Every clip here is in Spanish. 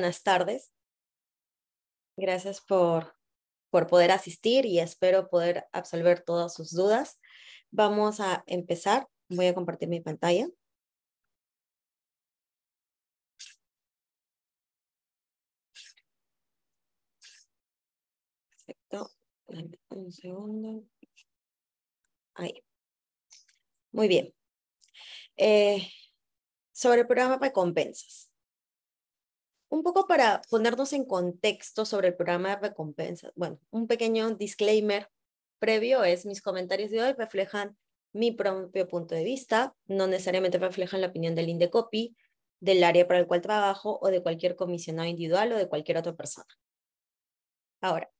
buenas tardes. Gracias por, poder asistir y espero poder absolver todas sus dudas. Vamos a empezar. Voy a compartir mi pantalla. Perfecto. Un segundo. Ahí. Muy bien. Eh, sobre el programa compensas un poco para ponernos en contexto sobre el programa de recompensas, bueno, un pequeño disclaimer previo es mis comentarios de hoy reflejan mi propio punto de vista, no necesariamente reflejan la opinión del Indecopi, del área para el cual trabajo o de cualquier comisionado individual o de cualquier otra persona. Ahora,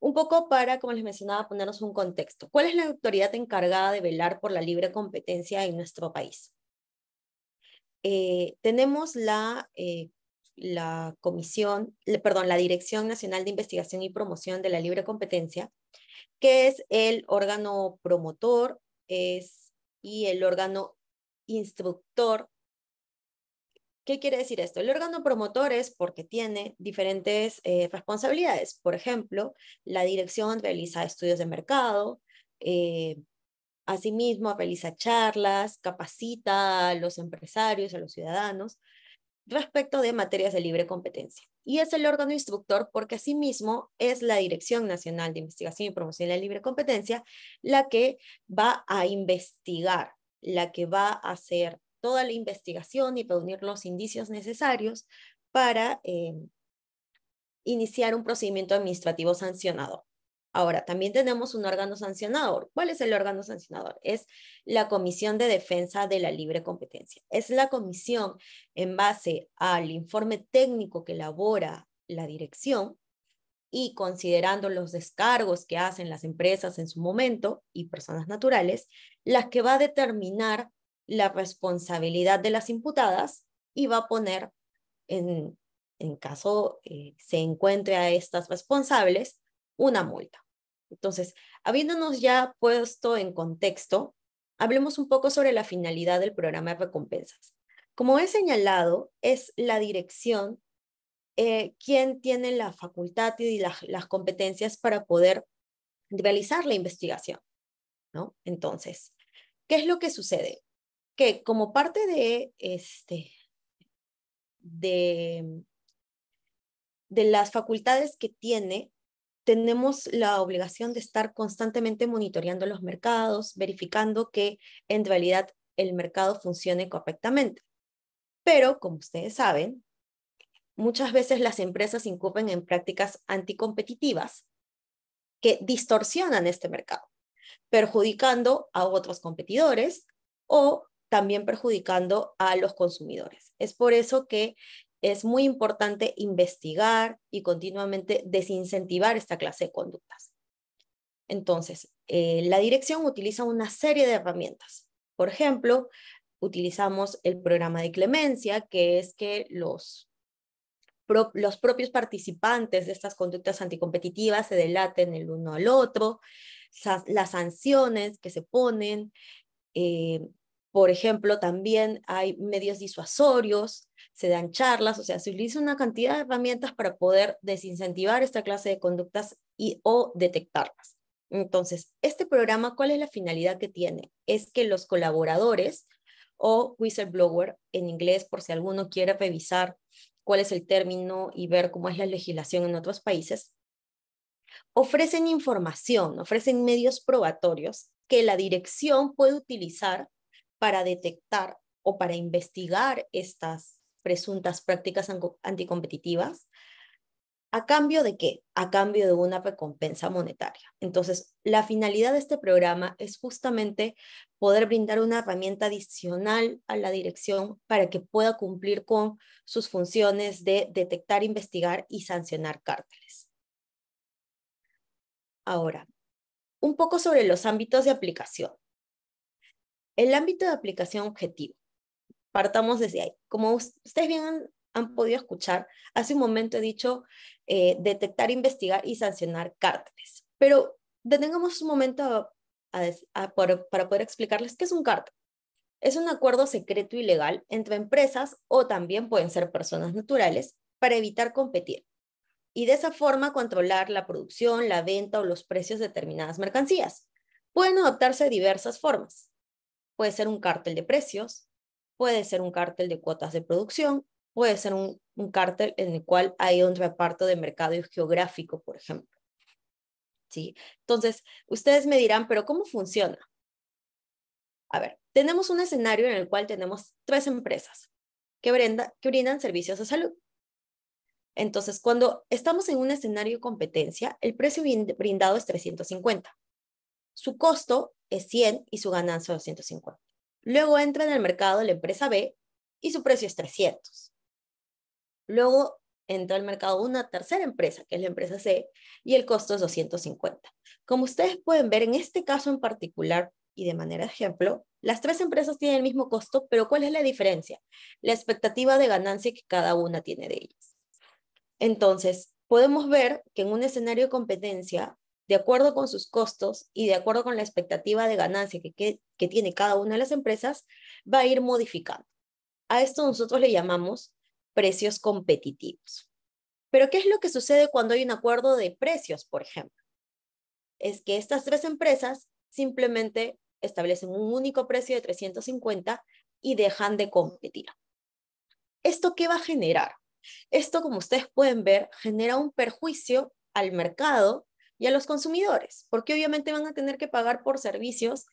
un poco para, como les mencionaba, ponernos un contexto. ¿Cuál es la autoridad encargada de velar por la libre competencia en nuestro país? Eh, tenemos la eh, la Comisión, perdón, la Dirección Nacional de Investigación y Promoción de la Libre Competencia, que es el órgano promotor es, y el órgano instructor. ¿Qué quiere decir esto? El órgano promotor es porque tiene diferentes eh, responsabilidades. Por ejemplo, la dirección realiza estudios de mercado, eh, asimismo realiza charlas, capacita a los empresarios, a los ciudadanos respecto de materias de libre competencia. Y es el órgano instructor porque asimismo es la Dirección Nacional de Investigación y Promoción de la Libre Competencia la que va a investigar, la que va a hacer toda la investigación y reunir los indicios necesarios para eh, iniciar un procedimiento administrativo sancionado. Ahora, también tenemos un órgano sancionador. ¿Cuál es el órgano sancionador? Es la Comisión de Defensa de la Libre Competencia. Es la comisión en base al informe técnico que elabora la dirección y considerando los descargos que hacen las empresas en su momento y personas naturales, las que va a determinar la responsabilidad de las imputadas y va a poner en, caso eh, se encuentre a estas responsables una multa. Entonces, habiéndonos ya puesto en contexto, hablemos un poco sobre la finalidad del programa de recompensas. Como he señalado, es la dirección eh, quien tiene la facultad y las competencias para poder realizar la investigación. Entonces, ¿qué es lo que sucede? Que como parte de, este, de las facultades que tiene tenemos la obligación de estar constantemente monitoreando los mercados, verificando que en realidad el mercado funcione correctamente. Pero, como ustedes saben, muchas veces las empresas incurren en prácticas anticompetitivas que distorsionan este mercado, perjudicando a otros competidores o también perjudicando a los consumidores. Es por eso que es muy importante investigar y continuamente desincentivar esta clase de conductas. Entonces, eh, la dirección utiliza una serie de herramientas. Por ejemplo, utilizamos el programa de clemencia, que es que los, los propios participantes de estas conductas anticompetitivas se delaten el uno al otro, las sanciones que se ponen, eh, por ejemplo, también hay medios disuasorios, se dan charlas, o sea, se utiliza una cantidad de herramientas para poder desincentivar esta clase de conductas y o detectarlas. Entonces, este programa, ¿cuál es la finalidad que tiene? Es que los colaboradores o whistleblower en inglés, por si alguno quiere revisar cuál es el término y ver cómo es la legislación en otros países, ofrecen información, ofrecen medios probatorios que la dirección puede utilizar para detectar o para investigar estas presuntas prácticas anticompetitivas. ¿A cambio de qué? A cambio de una recompensa monetaria. Entonces, la finalidad de este programa es justamente poder brindar una herramienta adicional a la dirección para que pueda cumplir con sus funciones de detectar, investigar y sancionar cárteles. Ahora, un poco sobre los ámbitos de aplicación. El ámbito de aplicación objetivo. Partamos desde ahí. Como ustedes bien han, podido escuchar, hace un momento he dicho eh, detectar, investigar y sancionar cárteles. Pero detengamos un momento para poder explicarles qué es un cártel. Es un acuerdo secreto y legal entre empresas o también pueden ser personas naturales para evitar competir y de esa forma controlar la producción, la venta o los precios de determinadas mercancías. Pueden adoptarse diversas formas, puede ser un cártel de precios, puede ser un cártel de cuotas de producción, puede ser un, un cártel en el cual hay un reparto de mercado geográfico, por ejemplo. ¿Sí? Entonces, ustedes me dirán, pero ¿cómo funciona? A ver, tenemos un escenario en el cual tenemos tres empresas que, que brindan servicios de salud. Entonces, cuando estamos en un escenario de competencia, el precio brindado es 350. Su costo es 100 y su ganancia 250. Luego entra en el mercado la empresa B y su precio es 300. Luego entra al mercado una tercera empresa, que es la empresa C, y el costo es 250. Como ustedes pueden ver, en este caso en particular y de manera de ejemplo, las tres empresas tienen el mismo costo, pero ¿cuál es la diferencia? La expectativa de ganancia que cada una tiene de ellas. Entonces, podemos ver que en un escenario de competencia, de acuerdo con sus costos y de acuerdo con la expectativa de ganancia que, tiene cada una de las empresas, va a ir modificando. A esto nosotros le llamamos precios competitivos. Pero ¿qué es lo que sucede cuando hay un acuerdo de precios, por ejemplo? Es que estas tres empresas simplemente establecen un único precio de 350 y dejan de competir. ¿Esto qué va a generar? Esto, como ustedes pueden ver, genera un perjuicio al mercado y a los consumidores, porque obviamente van a tener que pagar por servicios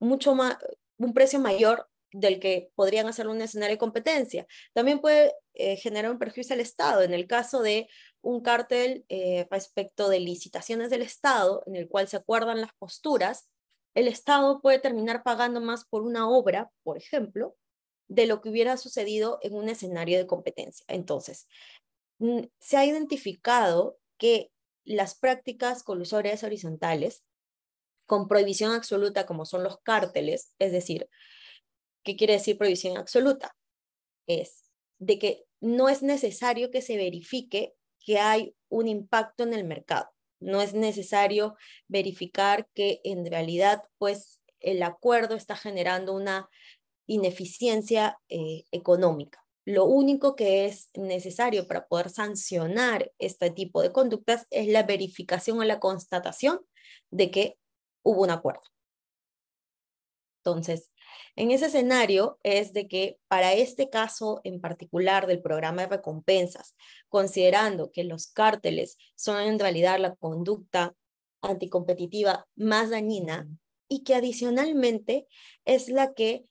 mucho más, un precio mayor del que podrían hacer un escenario de competencia. También puede eh, generar un perjuicio al Estado en el caso de un cártel eh, respecto de licitaciones del Estado, en el cual se acuerdan las posturas, el Estado puede terminar pagando más por una obra, por ejemplo, de lo que hubiera sucedido en un escenario de competencia. Entonces, se ha identificado que las prácticas colusorias horizontales con prohibición absoluta como son los cárteles, es decir, ¿qué quiere decir prohibición absoluta? Es de que no es necesario que se verifique que hay un impacto en el mercado. No es necesario verificar que en realidad pues el acuerdo está generando una ineficiencia eh, económica. Lo único que es necesario para poder sancionar este tipo de conductas es la verificación o la constatación de que hubo un acuerdo. Entonces, en ese escenario es de que para este caso en particular del programa de recompensas, considerando que los cárteles son en realidad la conducta anticompetitiva más dañina y que adicionalmente es la que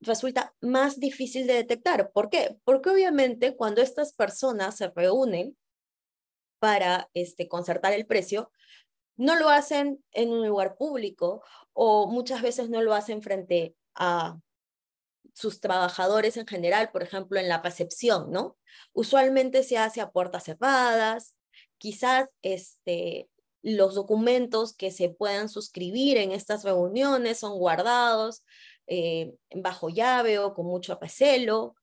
resulta más difícil de detectar. ¿Por qué? Porque obviamente cuando estas personas se reúnen para este, concertar el precio, no lo hacen en un lugar público o muchas veces no lo hacen frente a sus trabajadores en general, por ejemplo, en la recepción, ¿no? Usualmente se hace a puertas cerradas, quizás este, los documentos que se puedan suscribir en estas reuniones son guardados, eh, bajo llave o con mucho apacelo,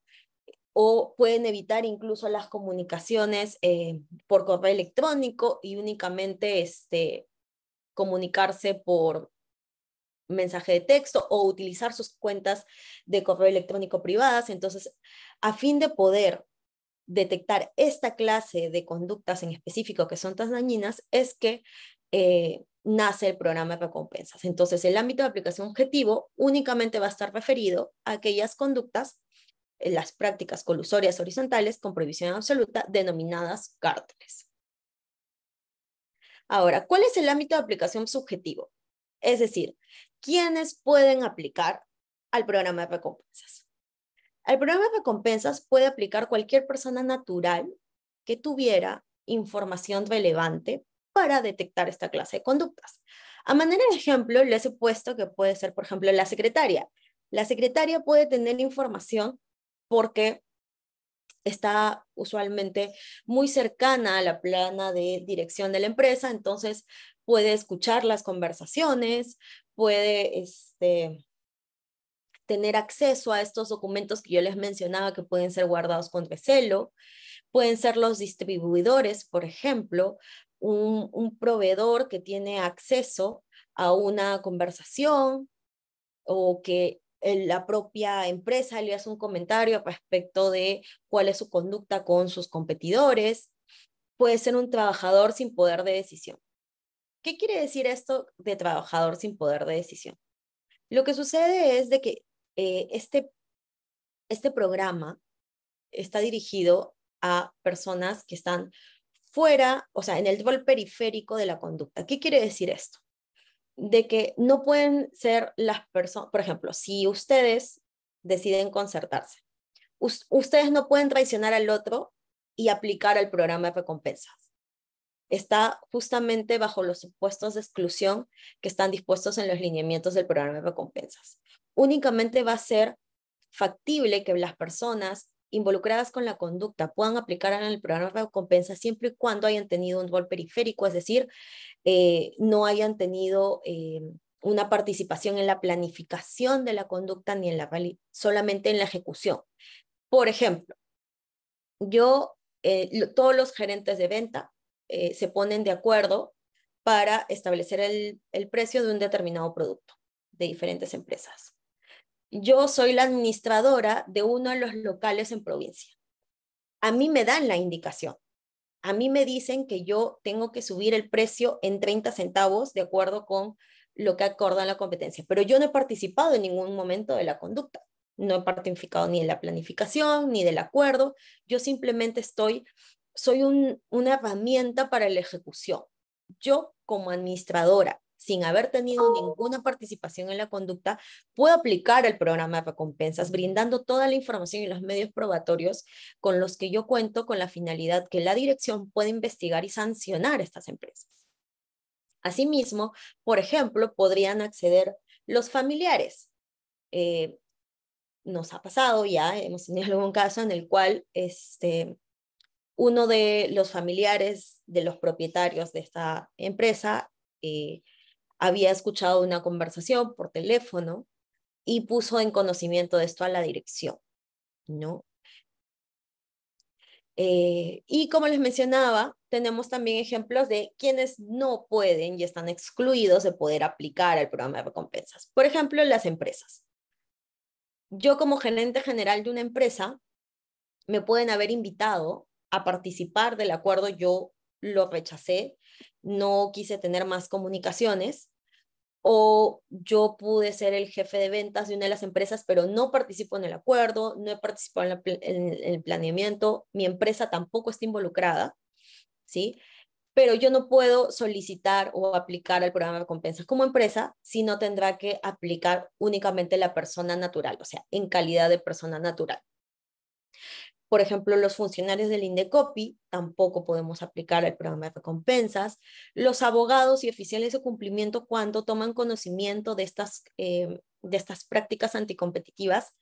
o pueden evitar incluso las comunicaciones eh, por correo electrónico y únicamente este, comunicarse por mensaje de texto o utilizar sus cuentas de correo electrónico privadas. Entonces, a fin de poder detectar esta clase de conductas en específico que son tan dañinas, es que eh, nace el programa de recompensas. Entonces, el ámbito de aplicación objetivo únicamente va a estar referido a aquellas conductas, eh, las prácticas colusorias horizontales con prohibición absoluta, denominadas cárteles. Ahora, ¿cuál es el ámbito de aplicación subjetivo? Es decir, ¿quiénes pueden aplicar al programa de recompensas? Al programa de recompensas puede aplicar cualquier persona natural que tuviera información relevante para detectar esta clase de conductas. A manera de ejemplo, les he puesto que puede ser, por ejemplo, la secretaria. La secretaria puede tener información porque está usualmente muy cercana a la plana de dirección de la empresa, entonces puede escuchar las conversaciones, puede este, tener acceso a estos documentos que yo les mencionaba que pueden ser guardados con recelo, pueden ser los distribuidores, por ejemplo, un, proveedor que tiene acceso a una conversación o que la propia empresa le hace un comentario respecto de cuál es su conducta con sus competidores. Puede ser un trabajador sin poder de decisión. ¿Qué quiere decir esto de trabajador sin poder de decisión? Lo que sucede es de que eh, este, este programa está dirigido a personas que están fuera, o sea, en el rol periférico de la conducta. ¿Qué quiere decir esto? De que no pueden ser las personas, por ejemplo, si ustedes deciden concertarse, ustedes no pueden traicionar al otro y aplicar al programa de recompensas. Está justamente bajo los supuestos de exclusión que están dispuestos en los lineamientos del programa de recompensas. Únicamente va a ser factible que las personas involucradas con la conducta puedan aplicar en el programa de recompensa siempre y cuando hayan tenido un rol periférico, es decir, eh, no hayan tenido eh, una participación en la planificación de la conducta ni en la solamente en la ejecución. Por ejemplo, yo, eh, todos los gerentes de venta se ponen de acuerdo para establecer el precio de un determinado producto de diferentes empresas yo soy la administradora de uno de los locales en provincia. A mí me dan la indicación. A mí me dicen que yo tengo que subir el precio en 30 centavos de acuerdo con lo que acorda la competencia, pero yo no he participado en ningún momento de la conducta. No he participado ni en la planificación, ni del acuerdo. Yo simplemente estoy, soy una herramienta para la ejecución. Yo como administradora sin haber tenido ninguna participación en la conducta, puedo aplicar el programa de recompensas, brindando toda la información y los medios probatorios con los que yo cuento con la finalidad que la dirección pueda investigar y sancionar estas empresas. Asimismo, por ejemplo, podrían acceder los familiares. Eh, nos ha pasado ya, hemos tenido algún caso en el cual este, uno de los familiares de los propietarios de esta empresa eh, había escuchado una conversación por teléfono y puso en conocimiento de esto a la dirección, ¿no? Eh, y como les mencionaba, tenemos también ejemplos de quienes no pueden y están excluidos de poder aplicar al programa de recompensas. Por ejemplo, las empresas. Yo como gerente general de una empresa, me pueden haber invitado a participar del acuerdo, yo lo rechacé, no quise tener más comunicaciones, o yo pude ser el jefe de ventas de una de las empresas, pero no participo en el acuerdo, no he participado en, el planeamiento, mi empresa tampoco está involucrada, ¿sí? Pero yo no puedo solicitar o aplicar al programa de compensas como empresa, sino tendrá que aplicar únicamente la persona natural, o sea, en calidad de persona natural. Por ejemplo, los funcionarios del INDECOPI tampoco podemos aplicar el programa de recompensas. Los abogados y oficiales de cumplimiento cuando toman conocimiento de estas, eh, de estas prácticas anticompetitivas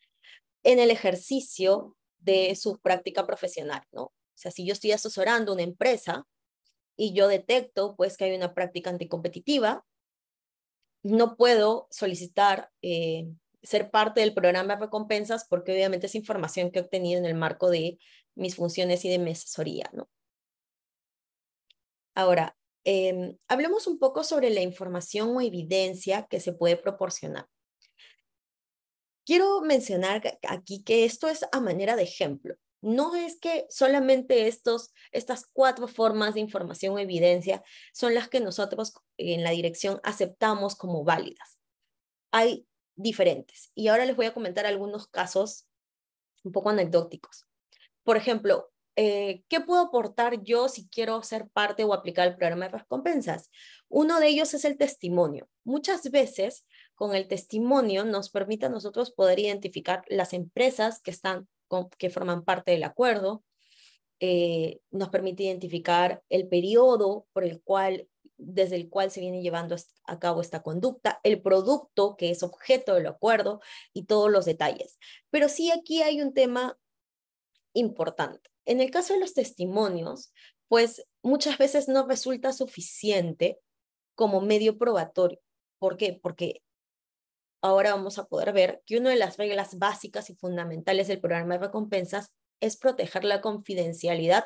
en el ejercicio de su práctica profesional, ¿no? O sea, si yo estoy asesorando una empresa y yo detecto pues que hay una práctica anticompetitiva, no puedo solicitar eh, ser parte del programa de recompensas porque obviamente es información que he obtenido en el marco de mis funciones y de mi asesoría, ¿no? Ahora, em, hablemos un poco sobre la información o evidencia que se puede proporcionar. Quiero mencionar aquí que esto es a manera de ejemplo. No es que solamente estos, estas cuatro formas de información o evidencia son las que nosotros en la dirección aceptamos como válidas. Hay diferentes. Y ahora les voy a comentar algunos casos un poco anecdóticos. Por ejemplo, eh, ¿qué puedo aportar yo si quiero ser parte o aplicar el programa de recompensas? Uno de ellos es el testimonio. Muchas veces con el testimonio nos permite a nosotros poder identificar las empresas que, están que forman parte del acuerdo, eh, nos permite identificar el periodo por el cual desde el cual se viene llevando a cabo esta conducta, el producto que es objeto del acuerdo y todos los detalles. Pero sí aquí hay un tema importante. En el caso de los testimonios, pues muchas veces no resulta suficiente como medio probatorio. ¿Por qué? Porque ahora vamos a poder ver que una de las reglas básicas y fundamentales del programa de recompensas es proteger la confidencialidad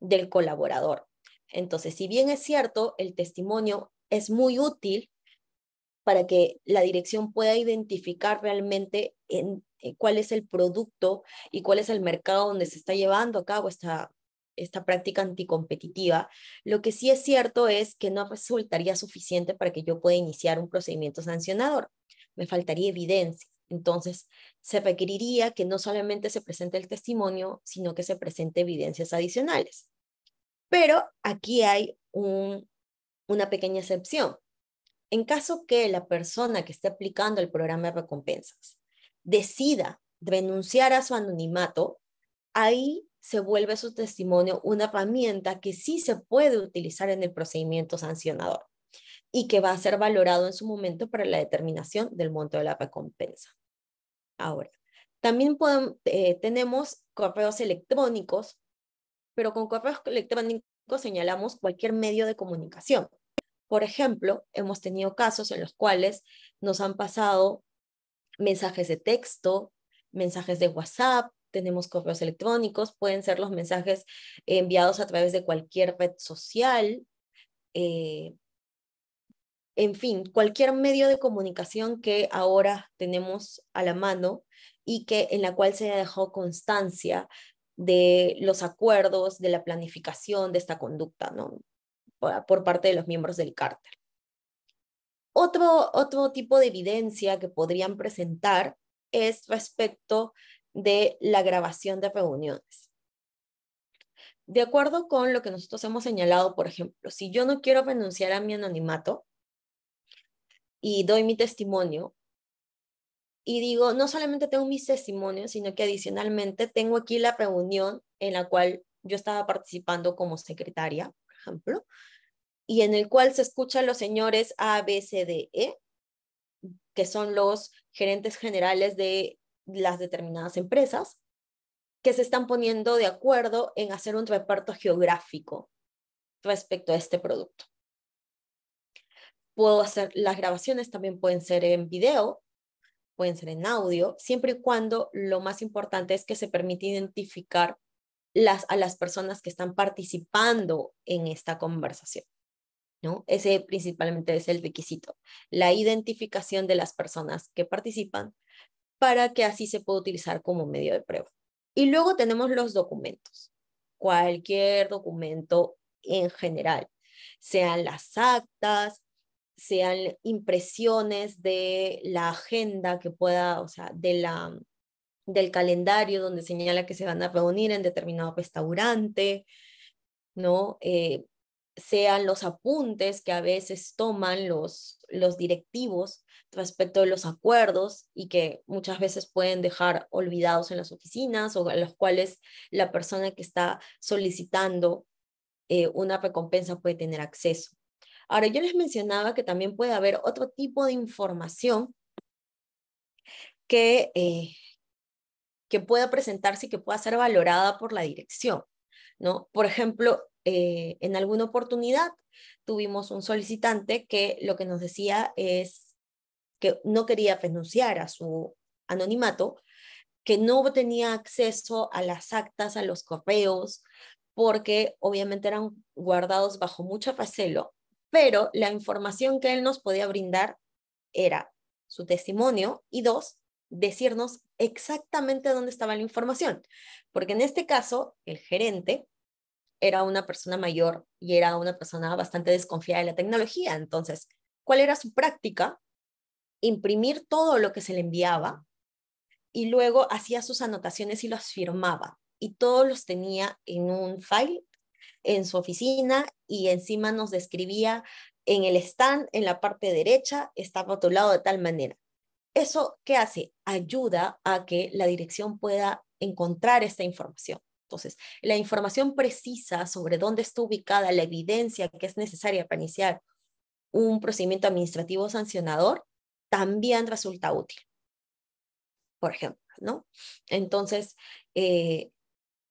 del colaborador. Entonces, si bien es cierto, el testimonio es muy útil para que la dirección pueda identificar realmente en, eh, cuál es el producto y cuál es el mercado donde se está llevando a cabo esta, esta práctica anticompetitiva, lo que sí es cierto es que no resultaría suficiente para que yo pueda iniciar un procedimiento sancionador. Me faltaría evidencia. Entonces, se requeriría que no solamente se presente el testimonio, sino que se presente evidencias adicionales. Pero aquí hay una pequeña excepción. En caso que la persona que esté aplicando el programa de recompensas decida renunciar a su anonimato, ahí se vuelve su testimonio una herramienta que sí se puede utilizar en el procedimiento sancionador y que va a ser valorado en su momento para la determinación del monto de la recompensa. Ahora, también eh, tenemos correos electrónicos pero con correos electrónicos señalamos cualquier medio de comunicación. Por ejemplo, hemos tenido casos en los cuales nos han pasado mensajes de texto, mensajes de WhatsApp, tenemos correos electrónicos, pueden ser los mensajes enviados a través de cualquier red social, eh, en fin, cualquier medio de comunicación que ahora tenemos a la mano y que en la cual se ha dejado constancia de los acuerdos, de la planificación de esta conducta ¿no? por, parte de los miembros del cártel. Otro, otro tipo de evidencia que podrían presentar es respecto de la grabación de reuniones. De acuerdo con lo que nosotros hemos señalado, por ejemplo, si yo no quiero renunciar a mi anonimato y doy mi testimonio, y digo, no solamente tengo mis testimonios, sino que adicionalmente tengo aquí la reunión en la cual yo estaba participando como secretaria, por ejemplo, y en el cual se escuchan los señores A, B, C, D, E, que son los gerentes generales de las determinadas empresas, que se están poniendo de acuerdo en hacer un reparto geográfico respecto a este producto. Puedo hacer, las grabaciones también pueden ser en video, pueden ser en audio, siempre y cuando lo más importante es que se permite identificar las, a las personas que están participando en esta conversación. ¿no? Ese principalmente es el requisito, la identificación de las personas que participan para que así se pueda utilizar como medio de prueba. Y luego tenemos los documentos, cualquier documento en general, sean las actas, sean impresiones de la agenda que pueda, o sea, de la, del calendario donde señala que se van a reunir en determinado restaurante, ¿no? Eh, sean los apuntes que a veces toman los, directivos respecto de los acuerdos y que muchas veces pueden dejar olvidados en las oficinas o a los cuales la persona que está solicitando eh, una recompensa puede tener acceso. Ahora, yo les mencionaba que también puede haber otro tipo de información eh, que, pueda presentarse y que pueda ser valorada por la dirección. ¿no? Por ejemplo, eh, en alguna oportunidad tuvimos un solicitante que lo que nos decía es que no quería renunciar a su anonimato, que no tenía acceso a las actas, a los correos, porque obviamente eran guardados bajo mucha recelo pero la información que él nos podía brindar era su testimonio y dos, decirnos exactamente dónde estaba la información, porque en este caso el gerente era una persona mayor y era una persona bastante desconfiada de la tecnología, entonces, ¿cuál era su práctica? Imprimir todo lo que se le enviaba y luego hacía sus anotaciones y las firmaba y todos los tenía en un file en su oficina y encima nos describía en el stand, en la parte derecha, está rotulado de tal manera. ¿Eso qué hace? Ayuda a que la dirección pueda encontrar esta información. Entonces, la información precisa sobre dónde está ubicada la evidencia que es necesaria para iniciar un procedimiento administrativo sancionador también resulta útil, por ejemplo, ¿no? Entonces, eh,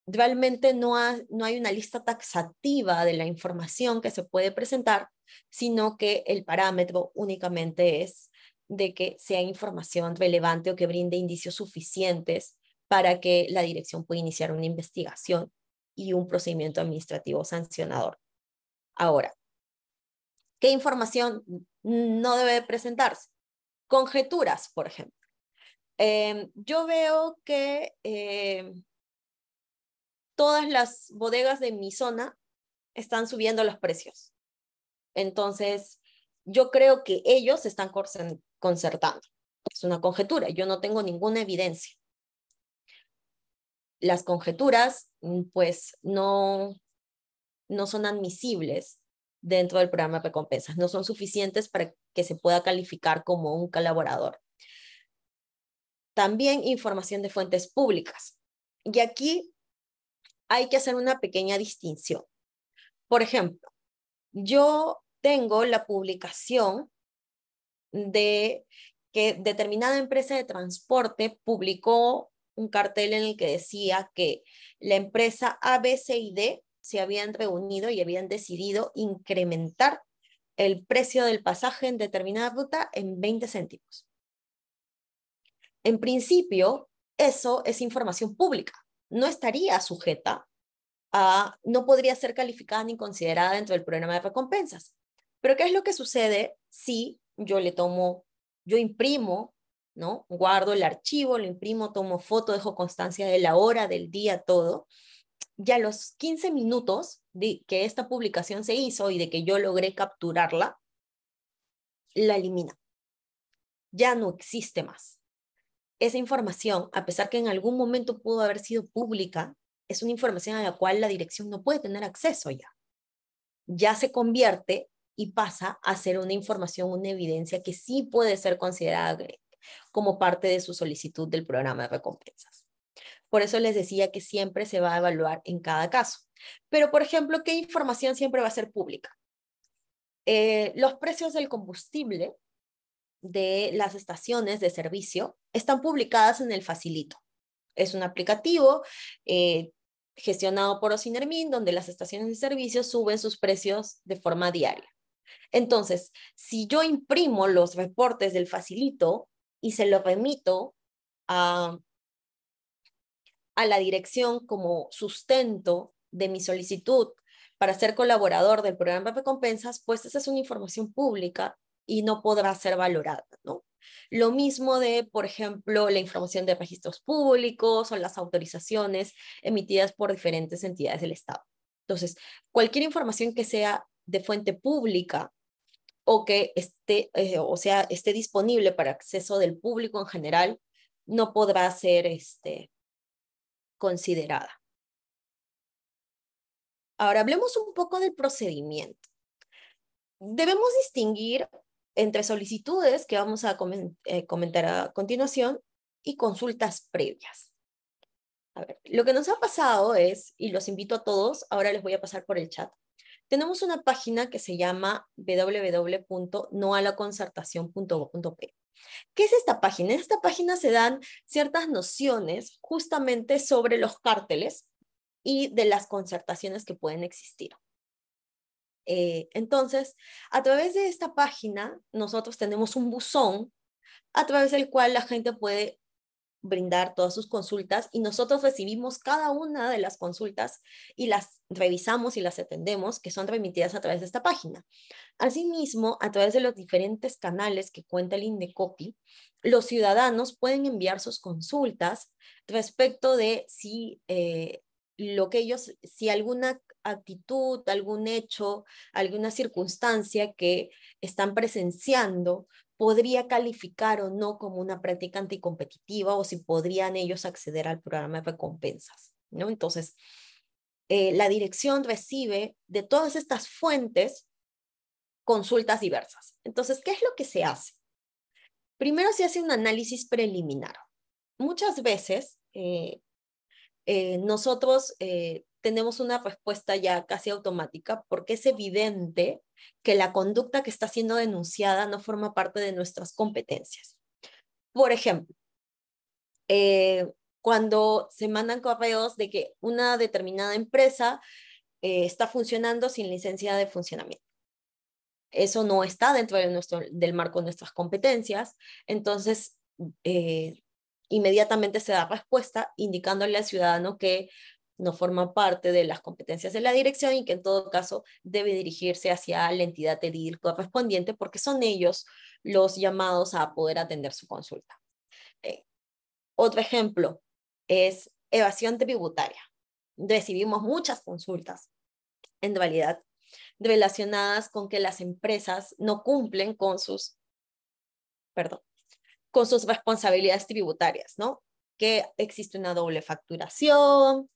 realmente no, hay una lista taxativa de la información que se puede presentar, sino que el parámetro únicamente es de que sea información relevante o que brinde indicios suficientes para que la dirección pueda iniciar una investigación y un procedimiento administrativo sancionador. Ahora, ¿qué información no debe presentarse? Conjeturas, por ejemplo. Em, yo veo que em, todas las bodegas de mi zona están subiendo los precios. Entonces, yo creo que ellos están concertando. Es una conjetura, yo no tengo ninguna evidencia. Las conjeturas, mm, pues, no, no son admisibles dentro del programa de recompensas, no son suficientes para que se pueda calificar como un colaborador. También información de fuentes públicas. Y aquí hay que hacer una pequeña distinción. Por ejemplo, yo tengo la publicación de que determinada empresa de transporte publicó un cartel en el que decía que la empresa A, y D se habían reunido y habían decidido incrementar el precio del pasaje en determinada ruta en 20 céntimos. En principio, eso es información pública no estaría sujeta a, no podría ser calificada ni considerada dentro del programa de recompensas. Pero ¿qué es lo que sucede si yo le tomo, yo imprimo, ¿no? Guardo el archivo, lo imprimo, tomo foto, dejo constancia de la hora, del día, todo. Y a los 15 minutos de que esta publicación se hizo y de que yo logré capturarla, la elimina. Ya no existe más esa información, a pesar que en algún momento pudo haber sido pública, es una información a la cual la dirección no puede tener acceso ya. Ya se convierte y pasa a ser una información, una evidencia que sí puede ser considerada como parte de su solicitud del programa de recompensas. Por eso les decía que siempre se va a evaluar en cada caso. Pero, por ejemplo, ¿qué información siempre va a ser pública? Eh, los precios del combustible de las estaciones de servicio están publicadas en el Facilito. Es un aplicativo eh, gestionado por Ocinermin donde las estaciones de servicio suben sus precios de forma diaria. Entonces, si yo imprimo los reportes del Facilito y se los remito a, a la dirección como sustento de mi solicitud para ser colaborador del programa de recompensas, pues esa es una información pública y no podrá ser valorada, ¿no? Lo mismo de, por ejemplo, la información de registros públicos o las autorizaciones emitidas por diferentes entidades del Estado. Entonces, cualquier información que sea de fuente pública o que esté, eh, o sea, esté disponible para acceso del público en general, no podrá ser este, considerada. Ahora hablemos un poco del procedimiento. Debemos distinguir entre solicitudes que vamos a eh, comentar a continuación y consultas previas. A ver, lo que nos ha pasado es, y los invito a todos, ahora les voy a pasar por el chat, tenemos una página que se llama www.noalaconcertación.gov.p. ¿Qué es esta página? En esta página se dan ciertas nociones justamente sobre los cárteles y de las concertaciones que pueden existir. Eh, entonces, a través de esta página, nosotros tenemos un buzón a través del cual la gente puede brindar todas sus consultas y nosotros recibimos cada una de las consultas y las revisamos y las atendemos que son remitidas a través de esta página. Asimismo, a través de los diferentes canales que cuenta el INDECOPI, los ciudadanos pueden enviar sus consultas respecto de si eh, lo que ellos, si alguna actitud, algún hecho, alguna circunstancia que están presenciando podría calificar o no como una práctica anticompetitiva o si podrían ellos acceder al programa de recompensas. ¿no? Entonces, eh, la dirección recibe de todas estas fuentes consultas diversas. Entonces, ¿qué es lo que se hace? Primero se hace un análisis preliminar. Muchas veces eh, eh, nosotros eh, tenemos una respuesta ya casi automática porque es evidente que la conducta que está siendo denunciada no forma parte de nuestras competencias. Por ejemplo, eh, cuando se mandan correos de que una determinada empresa está funcionando sin licencia de funcionamiento eso no está dentro de nuestro, del marco de nuestras competencias. Entonces, inmediatamente se da respuesta indicándole al ciudadano que no forma parte de las competencias de la dirección y que en todo caso debe dirigirse hacia la entidad edil correspondiente porque son ellos los llamados a poder atender su consulta. Eh, otro ejemplo es evasión tributaria. Recibimos muchas consultas, en realidad, relacionadas con que las empresas no cumplen con sus, perdón, con sus responsabilidades tributarias, ¿no? Que existe una doble facturación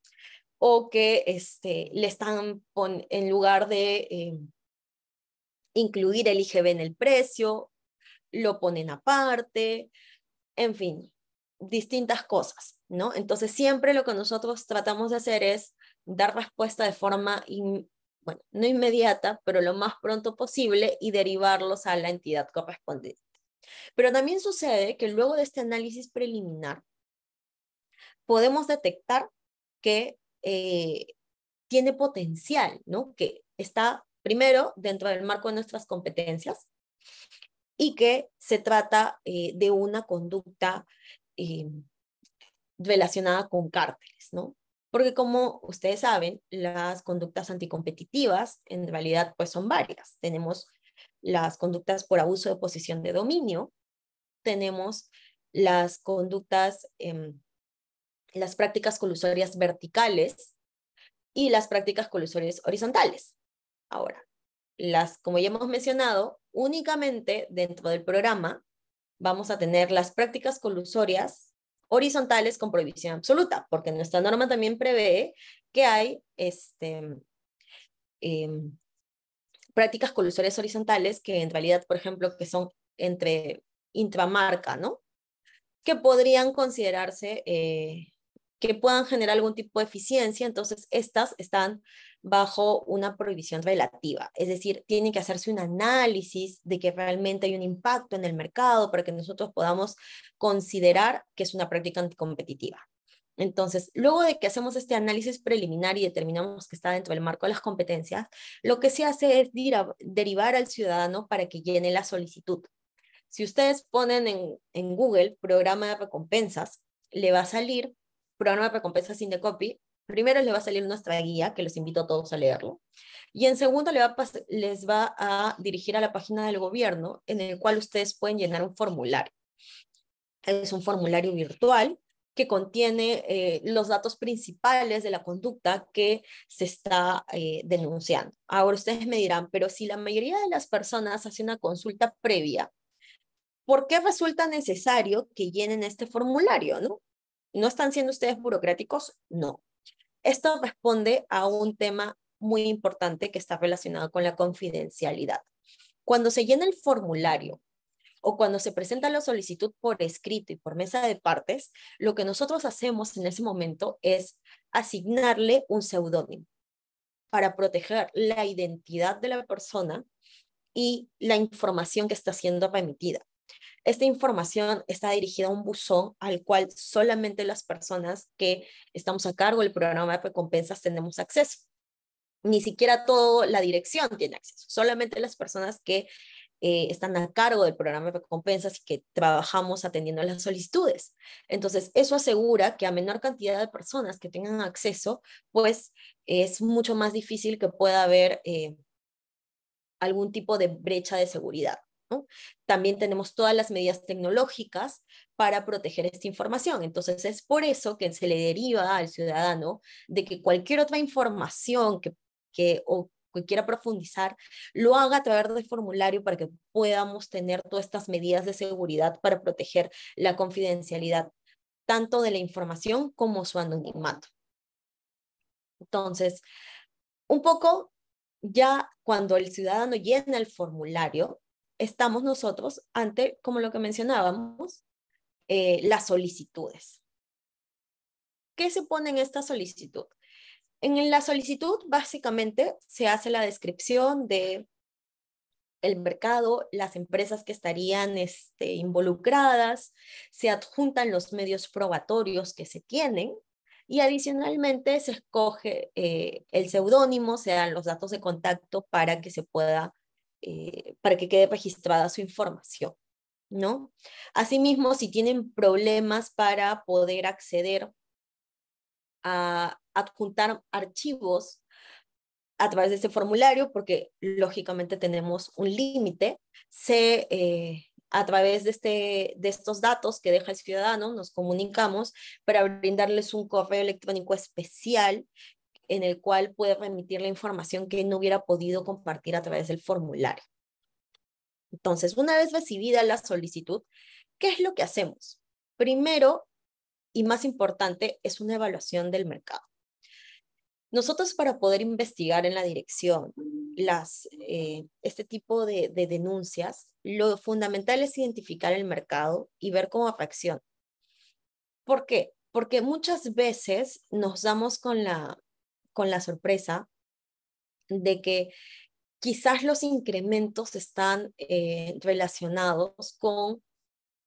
o que este, le están en lugar de em, incluir el IGB en el precio, lo ponen aparte, en fin, distintas cosas, ¿no? Entonces siempre lo que nosotros tratamos de hacer es dar respuesta de forma, bueno, no inmediata, pero lo más pronto posible y derivarlos a la entidad correspondiente pero también sucede que luego de este análisis preliminar podemos detectar que eh, tiene potencial, ¿no? Que está primero dentro del marco de nuestras competencias y que se trata eh, de una conducta eh, relacionada con cárteles, ¿no? Porque como ustedes saben, las conductas anticompetitivas en realidad pues son varias. Tenemos las conductas por abuso de posición de dominio, tenemos las conductas, em, las prácticas colusorias verticales y las prácticas colusorias horizontales. Ahora, las, como ya hemos mencionado, únicamente dentro del programa vamos a tener las prácticas colusorias horizontales con prohibición absoluta, porque nuestra norma también prevé que hay este, em, prácticas colusorias horizontales que en realidad, por ejemplo, que son entre intramarca, ¿no? Que podrían considerarse eh, que puedan generar algún tipo de eficiencia, entonces estas están bajo una prohibición relativa, es decir, tiene que hacerse un análisis de que realmente hay un impacto en el mercado para que nosotros podamos considerar que es una práctica anticompetitiva. Entonces, luego de que hacemos este análisis preliminar y determinamos que está dentro del marco de las competencias, lo que se hace es derivar al ciudadano para que llene la solicitud. Si ustedes ponen en, Google programa de recompensas, le va a salir programa de recompensas Indecopy. Primero le va a salir nuestra guía, que los invito a todos a leerlo. Y en segundo les va a dirigir a la página del gobierno en el cual ustedes pueden llenar un formulario. Es un formulario virtual que contiene eh, los datos principales de la conducta que se está eh, denunciando. Ahora ustedes me dirán, pero si la mayoría de las personas hace una consulta previa, ¿por qué resulta necesario que llenen este formulario? ¿No, ¿No están siendo ustedes burocráticos? No. Esto responde a un tema muy importante que está relacionado con la confidencialidad. Cuando se llena el formulario o cuando se presenta la solicitud por escrito y por mesa de partes, lo que nosotros hacemos en ese momento es asignarle un seudónimo para proteger la identidad de la persona y la información que está siendo remitida. Esta información está dirigida a un buzón al cual solamente las personas que estamos a cargo del programa de recompensas tenemos acceso. Ni siquiera toda la dirección tiene acceso, solamente las personas que eh, están a cargo del programa de recompensas y que trabajamos atendiendo a las solicitudes. Entonces, eso asegura que a menor cantidad de personas que tengan acceso, pues es mucho más difícil que pueda haber eh, algún tipo de brecha de seguridad. También tenemos todas las medidas tecnológicas para proteger esta información. Entonces es por eso que se le deriva al ciudadano de que cualquier otra información que, que que quiera profundizar, lo haga a través del formulario para que podamos tener todas estas medidas de seguridad para proteger la confidencialidad tanto de la información como su anonimato. Entonces, un poco ya cuando el ciudadano llena el formulario, estamos nosotros ante, como lo que mencionábamos, eh, las solicitudes. ¿Qué se pone en esta solicitud? En la solicitud básicamente se hace la descripción de el mercado, las empresas que estarían este, involucradas, se adjuntan los medios probatorios que se tienen y adicionalmente se escoge eh, el seudónimo, se dan los datos de contacto para que se pueda, eh, para que quede registrada su información. ¿no? Asimismo, si tienen problemas para poder acceder a adjuntar archivos a través de este formulario, porque lógicamente tenemos un límite, se, eh, a través de, este, de estos datos que deja el ciudadano, nos comunicamos para brindarles un correo electrónico especial en el cual puede remitir la información que no hubiera podido compartir a través del formulario. Entonces, una vez recibida la solicitud, ¿qué es lo que hacemos? Primero, y más importante, es una evaluación del mercado. Nosotros para poder investigar en la dirección las, eh, este tipo de, denuncias, lo fundamental es identificar el mercado y ver cómo afecta. ¿Por qué? Porque muchas veces nos damos con la, con la sorpresa de que quizás los incrementos están eh, relacionados con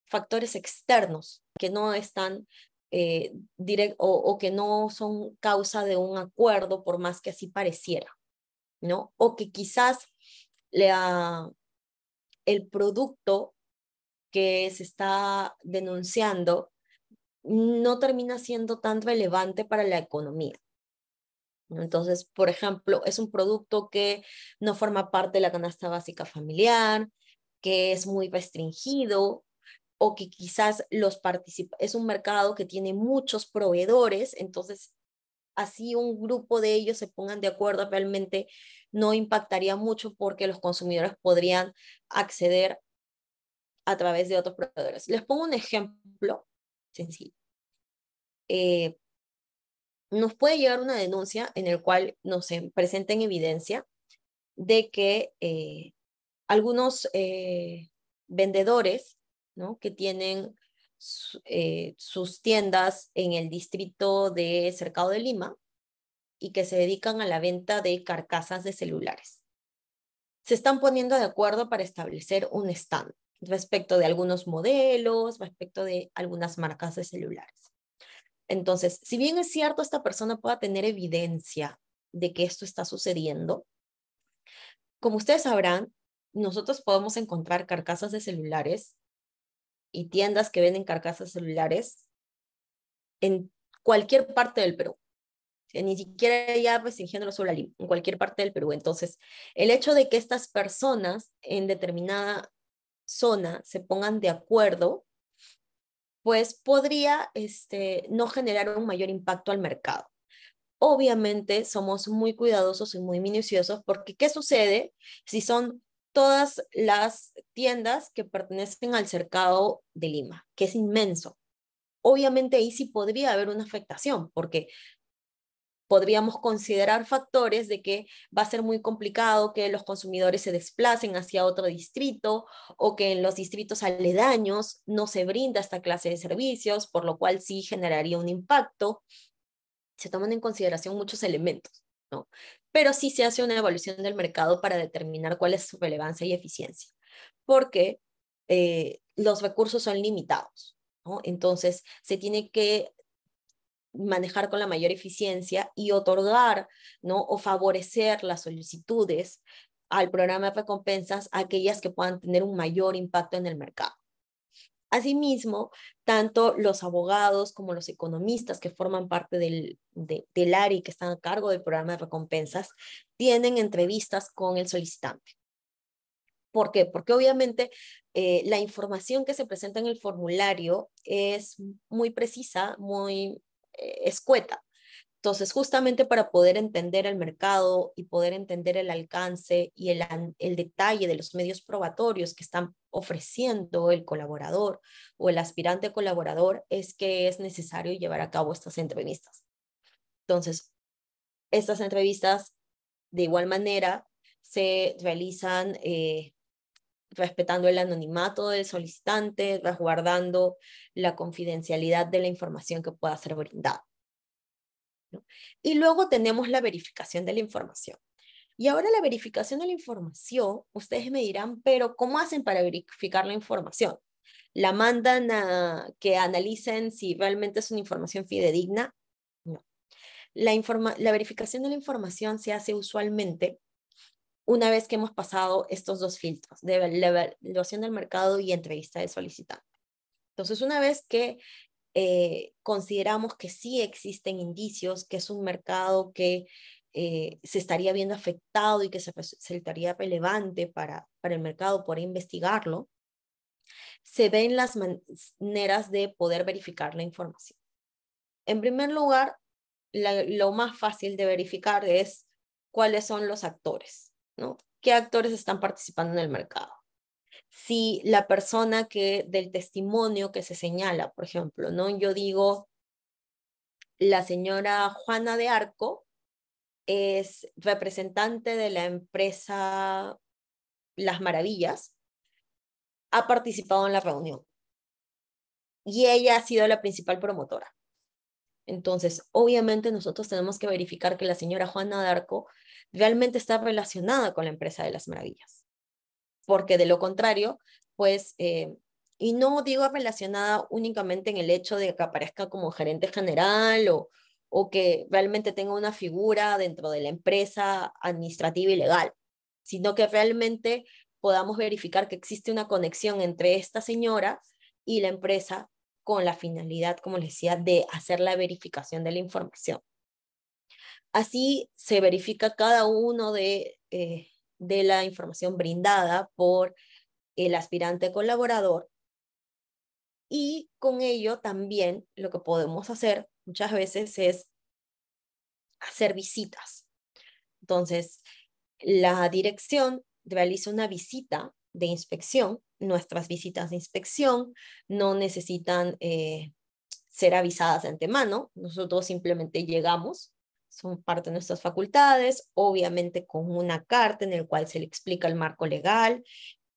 factores externos que no están eh, o, que no son causa de un acuerdo, por más que así pareciera, ¿no? O que quizás la, el producto que se está denunciando no termina siendo tan relevante para la economía. Entonces, por ejemplo, es un producto que no forma parte de la canasta básica familiar, que es muy restringido, o que quizás los es un mercado que tiene muchos proveedores, entonces así un grupo de ellos se pongan de acuerdo realmente no impactaría mucho porque los consumidores podrían acceder a través de otros proveedores. Les pongo un ejemplo sencillo. Eh, nos puede llegar una denuncia en el cual nos presenten evidencia de que eh, algunos eh, vendedores que tienen eh, sus tiendas en el distrito de Cercado de Lima y que se dedican a la venta de carcasas de celulares. Se están poniendo de acuerdo para establecer un stand respecto de algunos modelos, respecto de algunas marcas de celulares. Entonces, si bien es cierto, esta persona pueda tener evidencia de que esto está sucediendo, como ustedes sabrán, nosotros podemos encontrar carcasas de celulares y tiendas que venden carcasas celulares en cualquier parte del Perú. Ni siquiera ya restringiéndolo solo en cualquier parte del Perú. Entonces, el hecho de que estas personas en determinada zona se pongan de acuerdo, pues podría este, no generar un mayor impacto al mercado obviamente somos muy cuidadosos y muy minuciosos porque ¿qué sucede si son todas las tiendas que pertenecen al cercado de Lima, que es inmenso. Obviamente ahí sí podría haber una afectación, porque podríamos considerar factores de que va a ser muy complicado que los consumidores se desplacen hacia otro distrito o que en los distritos aledaños no se brinda esta clase de servicios, por lo cual sí generaría un impacto. Se toman en consideración muchos elementos. ¿no? pero sí se hace una evolución del mercado para determinar cuál es su relevancia y eficiencia, porque eh, los recursos son limitados, ¿no? Entonces, se tiene que manejar con la mayor eficiencia y otorgar ¿no? o favorecer las solicitudes al programa de recompensas aquellas que puedan tener un mayor impacto en el mercado. Asimismo, tanto los abogados como los economistas que forman parte del, ARI, que están a cargo del programa de recompensas tienen entrevistas con el solicitante. ¿Por qué? Porque obviamente eh, la información que se presenta en el formulario es muy precisa, muy eh, escueta. Entonces, justamente para poder entender el mercado y poder entender el alcance y el, detalle de los medios probatorios que están ofreciendo el colaborador o el aspirante colaborador, es que es necesario llevar a cabo estas entrevistas. Entonces, estas entrevistas de igual manera se realizan eh, respetando el anonimato del solicitante, resguardando la confidencialidad de la información que pueda ser brindada. Y luego tenemos la verificación de la información. Y ahora la verificación de la información, ustedes me dirán, pero ¿cómo hacen para verificar la información? ¿La mandan a que analicen si realmente es una información fidedigna? No. La, la verificación de la información se hace usualmente una vez que hemos pasado estos dos filtros, de la evaluación del mercado y entrevista de solicitante. Entonces, una vez que eh, consideramos que sí existen indicios, que es un mercado que eh, se estaría viendo afectado y que se, resultaría pues, relevante para, para el mercado por investigarlo, se ven las maneras de poder verificar la información. En primer lugar, lo más fácil de verificar es cuáles son los actores, ¿no? ¿Qué actores están participando en el mercado? si la persona que del testimonio que se señala, por ejemplo, ¿no? Yo digo, la señora Juana de Arco es representante de la empresa Las Maravillas, ha participado en la reunión y ella ha sido la principal promotora. Entonces, obviamente nosotros tenemos que verificar que la señora Juana de Arco realmente está relacionada con la empresa de las maravillas porque de lo contrario, pues, eh, y no digo relacionada únicamente en el hecho de que aparezca como gerente general o, que realmente tenga una figura dentro de la empresa administrativa y legal, sino que realmente podamos verificar que existe una conexión entre esta señora y la empresa con la finalidad, como les decía, de hacer la verificación de la información. Así se verifica cada uno de eh, de la información brindada por el aspirante colaborador. Y con ello también lo que podemos hacer muchas veces es hacer visitas. Entonces, la dirección realiza una visita de inspección. Nuestras visitas de inspección no necesitan eh, ser avisadas de antemano. Nosotros simplemente llegamos, son parte de nuestras facultades, obviamente con una carta en la cual se le explica el marco legal,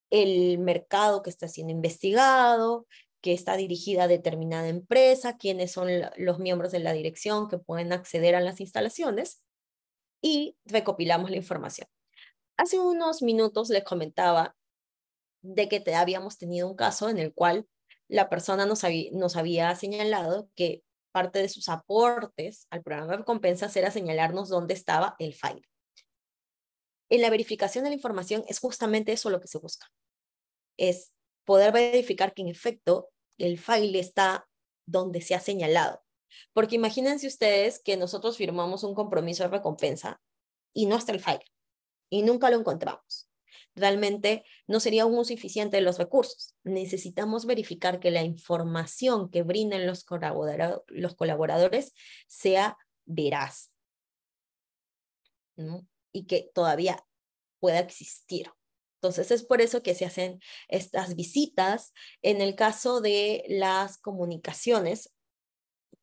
el mercado que está siendo investigado, que está dirigida a determinada empresa, quiénes son los miembros de la dirección que pueden acceder a las instalaciones y recopilamos la información. Hace unos minutos les comentaba de que te habíamos tenido un caso en el cual la persona nos había señalado que parte de sus aportes al programa de recompensas era señalarnos dónde estaba el file. En la verificación de la información es justamente eso lo que se busca. Es poder verificar que en efecto el file está donde se ha señalado. Porque imagínense ustedes que nosotros firmamos un compromiso de recompensa y no está el file y nunca lo encontramos realmente no sería un uso suficiente de los recursos. Necesitamos verificar que la información que brinden los, los colaboradores sea veraz y que todavía pueda existir. Entonces es por eso que se hacen estas visitas. En el caso de las comunicaciones,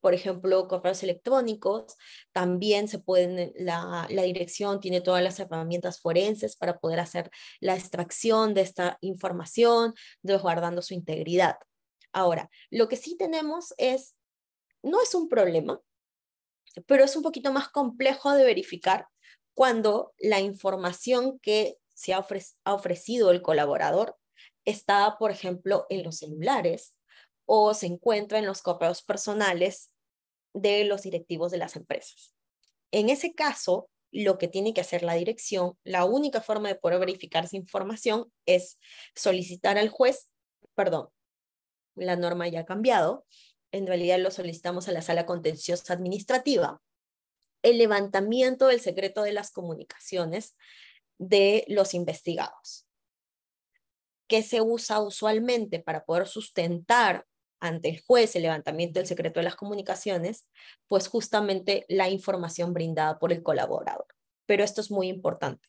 por ejemplo, correos electrónicos, también se pueden, la, dirección tiene todas las herramientas forenses para poder hacer la extracción de esta información, resguardando su integridad. Ahora, lo que sí tenemos es, no es un problema, pero es un poquito más complejo de verificar cuando la información que se ha ofrecido el colaborador está, por ejemplo, en los celulares o se encuentra en los correos personales de los directivos de las empresas. En ese caso, lo que tiene que hacer la dirección, la única forma de poder verificar esa información es solicitar al juez, perdón, la norma ya ha cambiado, en realidad lo solicitamos a la sala contenciosa administrativa, el levantamiento del secreto de las comunicaciones de los investigados. que se usa usualmente para poder sustentar ante el juez el levantamiento del secreto de las comunicaciones, pues justamente la información brindada por el colaborador. Pero esto es muy importante.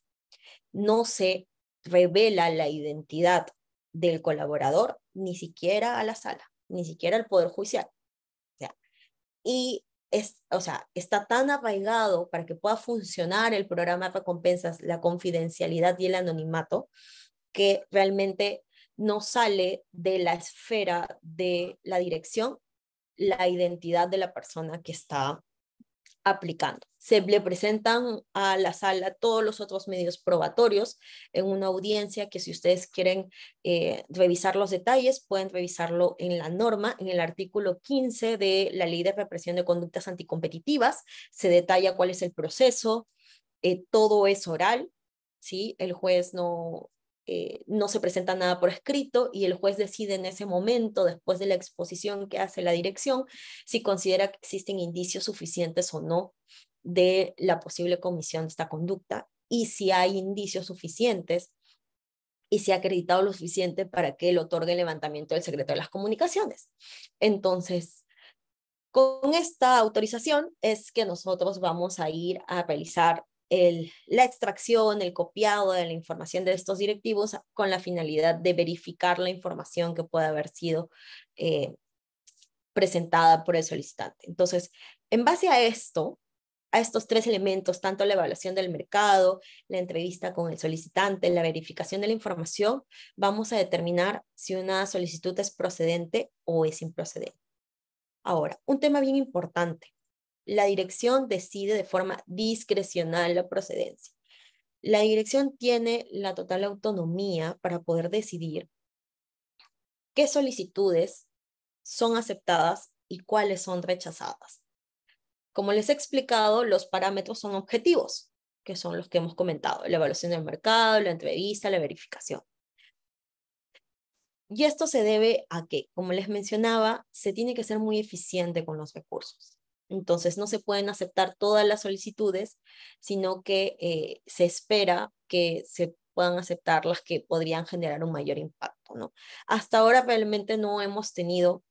No se revela la identidad del colaborador ni siquiera a la sala, ni siquiera al Poder Judicial. y es, o sea, está tan arraigado para que pueda funcionar el programa de recompensas, la confidencialidad y el anonimato, que realmente no sale de la esfera de la dirección la identidad de la persona que está aplicando. Se le presentan a la sala todos los otros medios probatorios en una audiencia que si ustedes quieren eh, revisar los detalles, pueden revisarlo en la norma, en el artículo 15 de la Ley de Represión de Conductas Anticompetitivas. Se detalla cuál es el proceso, eh, todo es oral, ¿sí? El juez no, eh, no se presenta nada por escrito y el juez decide en ese momento, después de la exposición que hace la dirección, si considera que existen indicios suficientes o no de la posible comisión de esta conducta y si hay indicios suficientes y si ha acreditado lo suficiente para que le otorgue el levantamiento del secreto de las comunicaciones. Entonces, con esta autorización es que nosotros vamos a ir a realizar la extracción, el copiado de la información de estos directivos con la finalidad de verificar la información que pueda haber sido eh, presentada por el solicitante. Entonces, en base a esto, a estos tres elementos, tanto la evaluación del mercado, la entrevista con el solicitante, la verificación de la información, vamos a determinar si una solicitud es procedente o es improcedente. Ahora, un tema bien importante la dirección decide de forma discrecional la procedencia. La dirección tiene la total autonomía para poder decidir qué solicitudes son aceptadas y cuáles son rechazadas. Como les he explicado, los parámetros son objetivos, que son los que hemos comentado, la evaluación del mercado, la entrevista, la verificación. Y esto se debe a que, como les mencionaba, se tiene que ser muy eficiente con los recursos. Entonces, no se pueden aceptar todas las solicitudes, sino que eh, se espera que se puedan aceptar las que podrían generar un mayor impacto, ¿no? Hasta ahora realmente no hemos tenido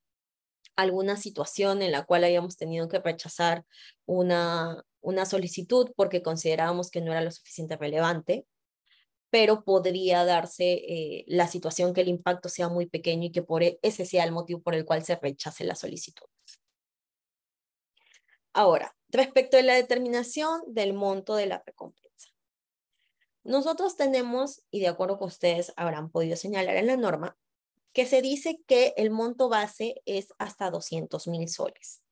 alguna situación en la cual hayamos tenido que rechazar una, una solicitud porque considerábamos que no era lo suficiente relevante, pero podría darse eh, la situación que el impacto sea muy pequeño y que por e, ese sea el motivo por el cual se rechace la solicitud. Ahora, respecto a la determinación del monto de la recompensa. Nosotros tenemos, y de acuerdo con ustedes habrán podido señalar en la norma, que se dice que el monto base es hasta 200 mil soles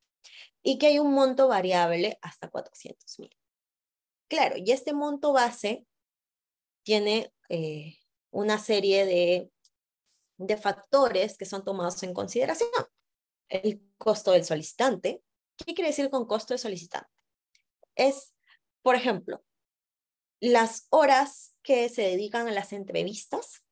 y que hay un monto variable hasta 400 mil. Claro, y este monto base tiene eh, una serie de factores que son tomados en consideración. El costo del solicitante, ¿Qué quiere decir con costo de solicitante? Es, por ejemplo, las horas que se dedican a las entrevistas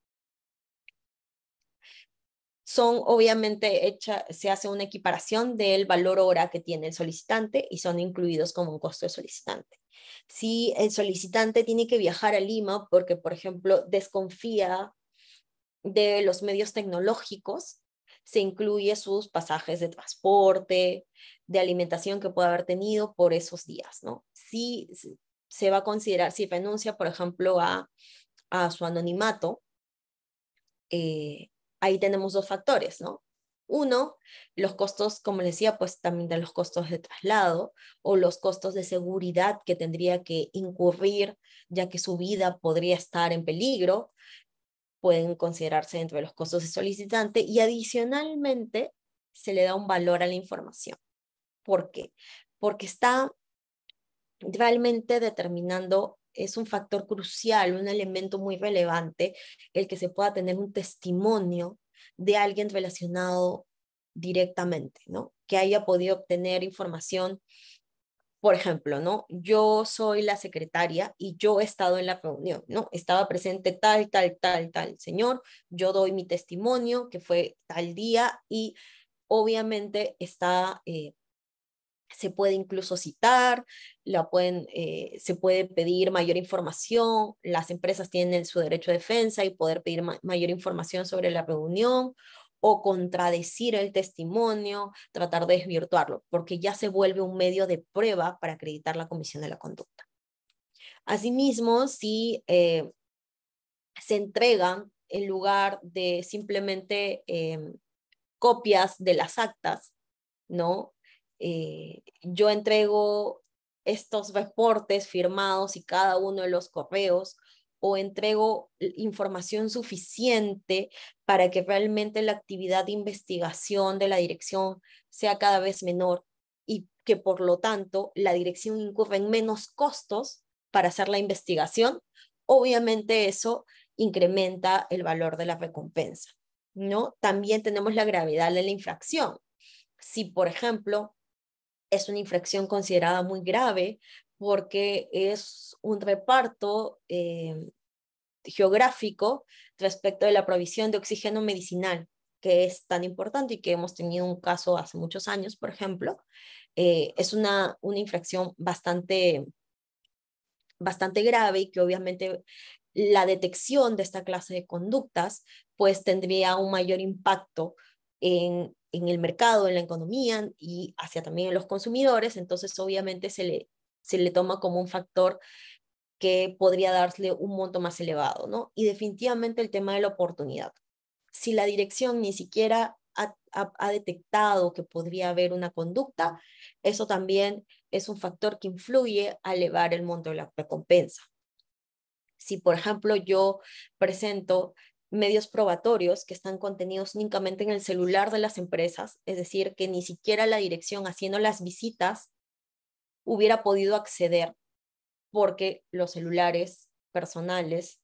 son obviamente hecha, se hace una equiparación del valor hora que tiene el solicitante y son incluidos como un costo de solicitante. Si el solicitante tiene que viajar a Lima porque, por ejemplo, desconfía de los medios tecnológicos, se incluye sus pasajes de transporte, de alimentación que pueda haber tenido por esos días, ¿no? Si se va a considerar, si renuncia, por ejemplo, a, su anonimato, eh, ahí tenemos dos factores, ¿no? Uno, los costos, como les decía, pues también de los costos de traslado o los costos de seguridad que tendría que incurrir, ya que su vida podría estar en peligro pueden considerarse dentro de los costos de solicitante y adicionalmente se le da un valor a la información. ¿Por qué? Porque está realmente determinando, es un factor crucial, un elemento muy relevante, el que se pueda tener un testimonio de alguien relacionado directamente, ¿no? Que haya podido obtener información por ejemplo, ¿no? Yo soy la secretaria y yo he estado en la reunión, ¿no? Estaba presente tal, tal, tal, tal señor, yo doy mi testimonio que fue tal día y obviamente está, eh, se puede incluso citar, la pueden, eh, se puede pedir mayor información, las empresas tienen su derecho de defensa y poder pedir mayor información sobre la reunión o contradecir el testimonio, tratar de desvirtuarlo, porque ya se vuelve un medio de prueba para acreditar la comisión de la conducta. Asimismo, si eh, se entregan en lugar de simplemente em, copias de las actas, ¿no? Eh, yo entrego estos reportes firmados y cada uno de los correos o entrego información suficiente para que realmente la actividad de investigación de la dirección sea cada vez menor y que por lo tanto la dirección incurra en menos costos para hacer la investigación, obviamente eso incrementa el valor de la recompensa. ¿no? También tenemos la gravedad de la infracción. Si, por ejemplo, es una infracción considerada muy grave, porque es un reparto eh, geográfico respecto de la provisión de oxígeno medicinal, que es tan importante y que hemos tenido un caso hace muchos años, por ejemplo, eh, es una, una infracción bastante, bastante grave y que obviamente la detección de esta clase de conductas pues tendría un mayor impacto en, en el mercado, en la economía y hacia también los consumidores, entonces obviamente se le, se le toma como un factor que podría darle un monto más elevado, ¿no? Y definitivamente el tema de la oportunidad. Si la dirección ni siquiera ha, ha, detectado que podría haber una conducta, eso también es un factor que influye a elevar el monto de la recompensa. Si, por ejemplo, yo presento medios probatorios que están contenidos únicamente en el celular de las empresas, es decir, que ni siquiera la dirección haciendo las visitas hubiera podido acceder porque los celulares personales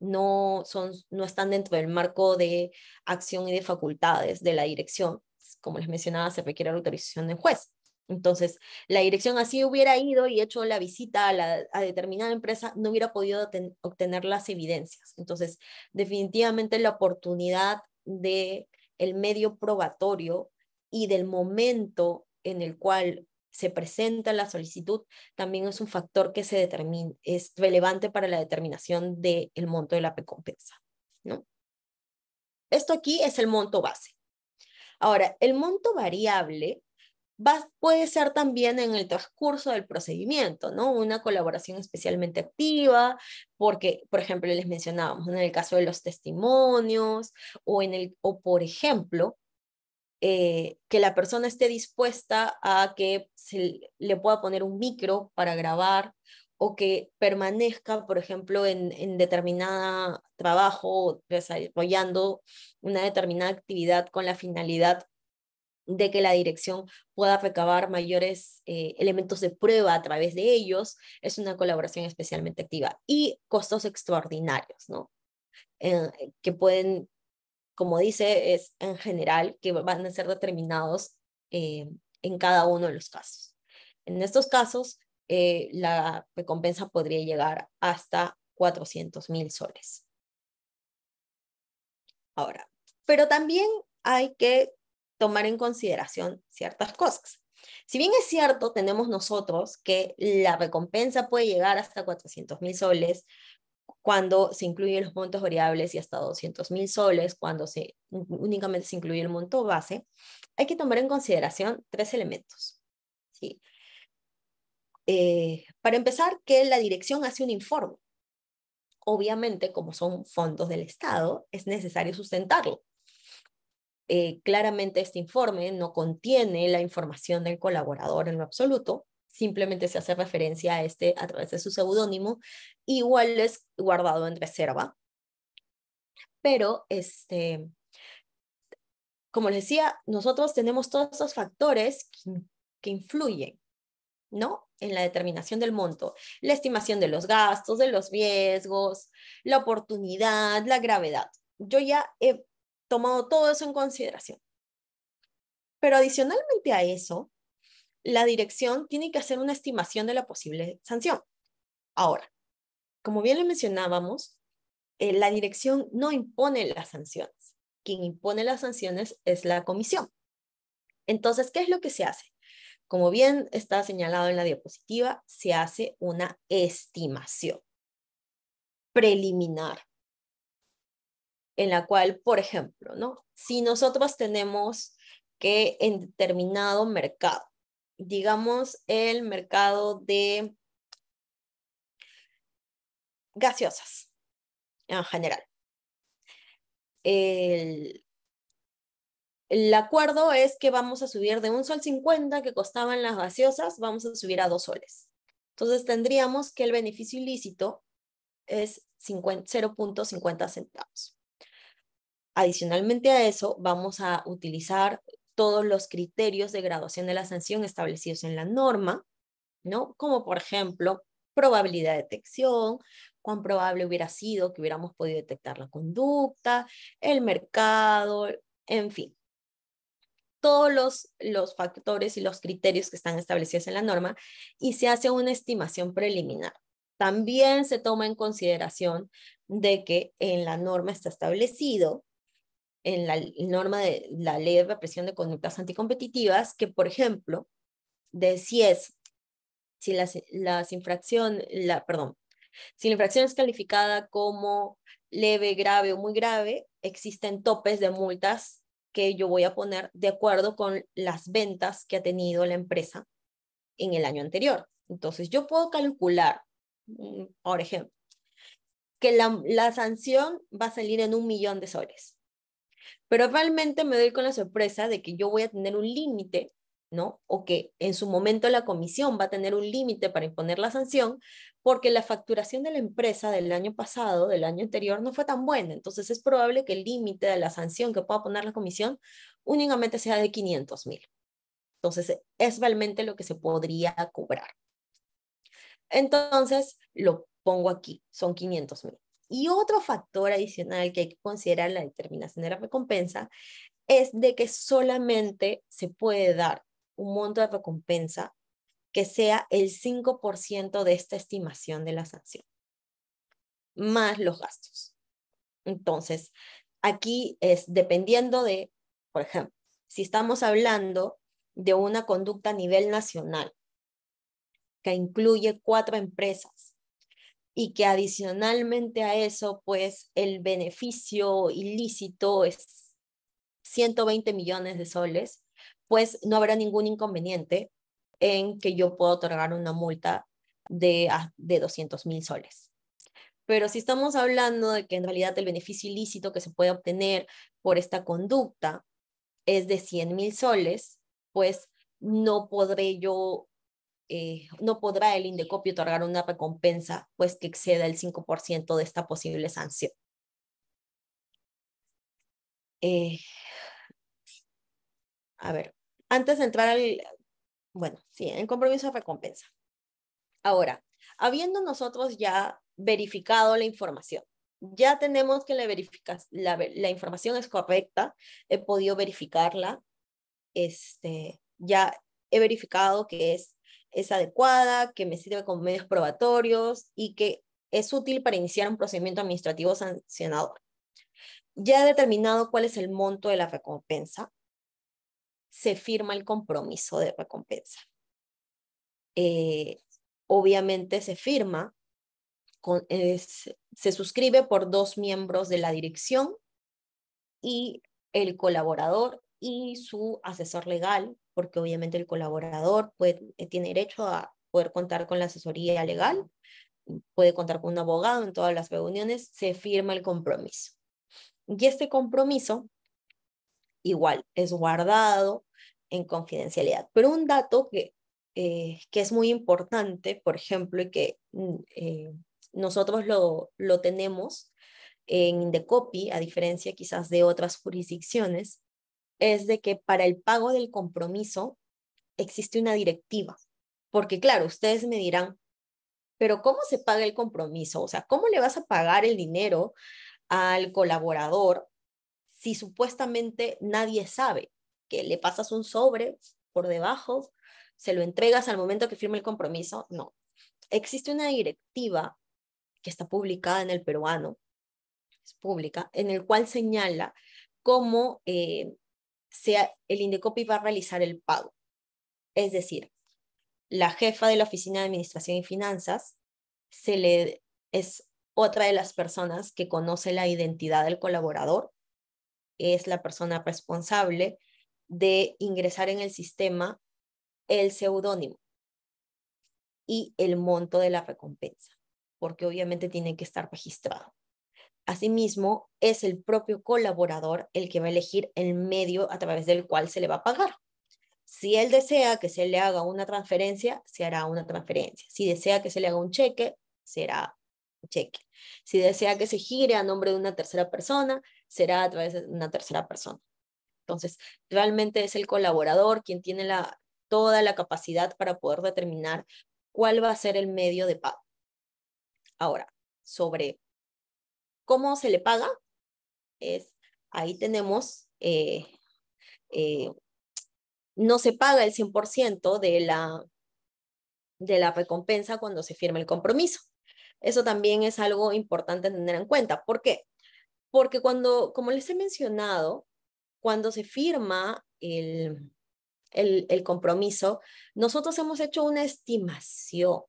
no, son, no están dentro del marco de acción y de facultades de la dirección. Como les mencionaba, se requiere la autorización del juez. Entonces, la dirección así hubiera ido y hecho la visita a, determinada empresa, no hubiera podido obtener las evidencias. Entonces, definitivamente la oportunidad de el medio probatorio y del momento en el cual se presenta la solicitud, también es un factor que se determina, es relevante para la determinación del monto de la recompensa. ¿no? Esto aquí es el monto base. Ahora, el monto variable va, puede ser también en el transcurso del procedimiento, ¿no? Una colaboración especialmente activa, porque, por ejemplo, les mencionábamos en el caso de los testimonios o, en el, o por ejemplo, eh, que la persona esté dispuesta a que se le pueda poner un micro para grabar o que permanezca, por ejemplo, en, determinado determinada trabajo, desarrollando una determinada actividad con la finalidad de que la dirección pueda recabar mayores eh, elementos de prueba a través de ellos, es una colaboración especialmente activa y costos extraordinarios, ¿no? Eh, que pueden como dice, es en general que van a ser determinados eh, en cada uno de los casos. En estos casos, eh, la recompensa podría llegar hasta 400.000 mil soles. Ahora, pero también hay que tomar en consideración ciertas cosas. Si bien es cierto, tenemos nosotros que la recompensa puede llegar hasta 400 mil soles, cuando se incluyen los montos variables y hasta 200.000 mil soles, cuando únicamente se incluye el monto base, hay que tomar en consideración tres elementos. ¿sí? Eh, para empezar, que la dirección hace un informe. Obviamente, como son fondos del Estado, es necesario sustentarlo. Eh, claramente este informe no contiene la información del colaborador en lo absoluto, simplemente se hace referencia a este a través de su seudónimo, igual es guardado en reserva. Pero, este, como les decía, nosotros tenemos todos estos factores que, influyen ¿no? En la determinación del monto, la estimación de los gastos, de los riesgos, la oportunidad, la gravedad. Yo ya he tomado todo eso en consideración. Pero adicionalmente a eso, la dirección tiene que hacer una estimación de la posible sanción. Ahora, como bien le mencionábamos, eh, la dirección no impone las sanciones. Quien impone las sanciones es la comisión. Entonces, ¿qué es lo que se hace? Como bien está señalado en la diapositiva, se hace una estimación preliminar, en la cual, por ejemplo, ¿no? si nosotros tenemos que en determinado mercado digamos, el mercado de gaseosas en general. El, acuerdo es que vamos a subir de un sol 50 que costaban las gaseosas, vamos a subir a dos soles. Entonces tendríamos que el beneficio ilícito es 0.50 centavos. Adicionalmente a eso, vamos a utilizar todos los criterios de graduación de la sanción establecidos en la norma, ¿no? Como por ejemplo, probabilidad de detección, cuán probable hubiera sido que hubiéramos podido detectar la conducta, el mercado, en fin. Todos los, los factores y los criterios que están establecidos en la norma y se hace una estimación preliminar. También se toma en consideración de que en la norma está establecido en la norma de la ley de represión de conductas anticompetitivas, que por ejemplo, de si es, si las, infracción, la, perdón, si la infracción es calificada como leve, grave o muy grave, existen topes de multas que yo voy a poner de acuerdo con las ventas que ha tenido la empresa en el año anterior. Entonces, yo puedo calcular, mm, por ejemplo, que la, la sanción va a salir en un millón de soles pero realmente me doy con la sorpresa de que yo voy a tener un límite, ¿no? O que en su momento la comisión va a tener un límite para imponer la sanción, porque la facturación de la empresa del año pasado, del año anterior, no fue tan buena. Entonces es probable que el límite de la sanción que pueda poner la comisión únicamente sea de 500 mil. Entonces es realmente lo que se podría cobrar. Entonces lo pongo aquí, son 500 mil. Y otro factor adicional que hay que considerar en la determinación de la recompensa es de que solamente se puede dar un monto de recompensa que sea el 5% de esta estimación de la sanción, más los gastos. Entonces, aquí es dependiendo de, por ejemplo, si estamos hablando de una conducta a nivel nacional que incluye cuatro empresas y que adicionalmente a eso, pues el beneficio ilícito es 120 millones de soles, pues no habrá ningún inconveniente en que yo pueda otorgar una multa de, ah, de 200 mil soles. Pero si estamos hablando de que en realidad el beneficio ilícito que se puede obtener por esta conducta es de 100 mil soles, pues no podré yo eh, no podrá el INDECOPI otorgar una recompensa pues que exceda el 5% de esta posible sanción. Eh, a ver, antes de entrar al, bueno, sí, en compromiso de recompensa. Ahora, habiendo nosotros ya verificado la información, ya tenemos que la, la, la información es correcta, he podido verificarla, este, ya he verificado que es es adecuada, que me sirve como medios probatorios y que es útil para iniciar un procedimiento administrativo sancionador. Ya determinado cuál es el monto de la recompensa, se firma el compromiso de recompensa. Eh, obviamente se firma, se suscribe por dos miembros de la dirección y el colaborador y su asesor legal, porque obviamente el colaborador puede, eh, tiene derecho a poder contar con la asesoría legal, puede contar con un abogado en todas las reuniones, se firma el compromiso. Y este compromiso, igual, es guardado en confidencialidad. Pero un dato que, eh, que es muy importante, por ejemplo, y que mm, eh, nosotros lo, lo tenemos en Indecopy, a diferencia quizás de otras jurisdicciones, es de que para el pago del compromiso existe una directiva. Porque claro, ustedes me dirán, pero ¿cómo se paga el compromiso? O sea, ¿cómo le vas a pagar el dinero al colaborador si supuestamente nadie sabe que le pasas un sobre por debajo, se lo entregas al momento que firma el compromiso? No. Existe una directiva que está publicada en el peruano, es pública, en el cual señala cómo eh, sea, el Indecopi va a realizar el pago. Es decir, la jefa de la Oficina de Administración y Finanzas se le, es otra de las personas que conoce la identidad del colaborador, es la persona responsable de ingresar en el sistema el seudónimo y el monto de la recompensa, porque obviamente tiene que estar registrado. Asimismo, es el propio colaborador el que va a elegir el medio a través del cual se le va a pagar. Si él desea que se le haga una transferencia, se hará una transferencia. Si desea que se le haga un cheque, será un cheque. Si desea que se gire a nombre de una tercera persona, será a través de una tercera persona. Entonces, realmente es el colaborador quien tiene la, toda la capacidad para poder determinar cuál va a ser el medio de pago. Ahora, sobre ¿Cómo se le paga? Es, ahí tenemos, eh, eh, no se paga el 100% de la, de la recompensa cuando se firma el compromiso. Eso también es algo importante tener en cuenta. ¿Por qué? Porque cuando, como les he mencionado, cuando se firma el, el, compromiso, nosotros hemos hecho una estimación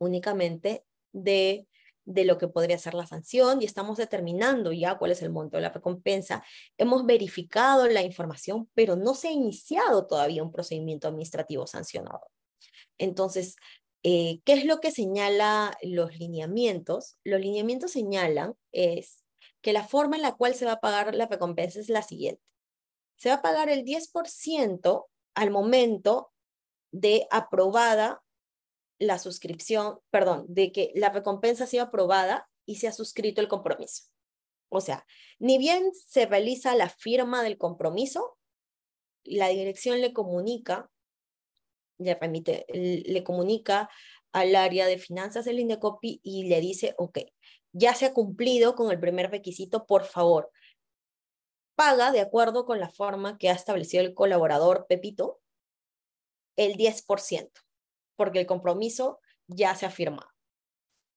únicamente de de lo que podría ser la sanción y estamos determinando ya cuál es el monto de la recompensa. Hemos verificado la información, pero no se ha iniciado todavía un procedimiento administrativo sancionado. Entonces, eh, ¿qué es lo que señala los lineamientos? Los lineamientos señalan es que la forma en la cual se va a pagar la recompensa es la siguiente. Se va a pagar el 10% al momento de aprobada la suscripción, perdón, de que la recompensa ha sido aprobada y se ha suscrito el compromiso. O sea, ni bien se realiza la firma del compromiso, la dirección le comunica, le permite, le comunica al área de finanzas del INDECOPI y le dice, ok, ya se ha cumplido con el primer requisito, por favor, paga de acuerdo con la forma que ha establecido el colaborador Pepito el 10% porque el compromiso ya se ha firmado.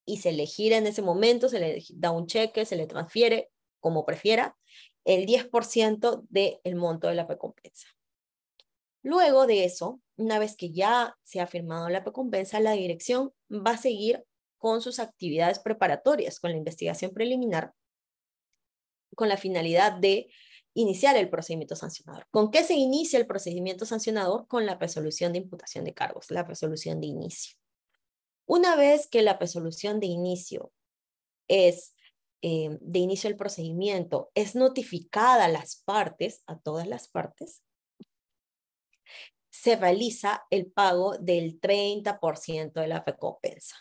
Y se le gira en ese momento, se le da un cheque, se le transfiere, como prefiera, el 10% del monto de la recompensa. Luego de eso, una vez que ya se ha firmado la recompensa, la dirección va a seguir con sus actividades preparatorias, con la investigación preliminar, con la finalidad de iniciar el procedimiento sancionador. ¿Con qué se inicia el procedimiento sancionador? Con la resolución de imputación de cargos, la resolución de inicio. Una vez que la resolución de inicio es eh, de inicio del procedimiento es notificada a las partes, a todas las partes, se realiza el pago del 30% de la recompensa.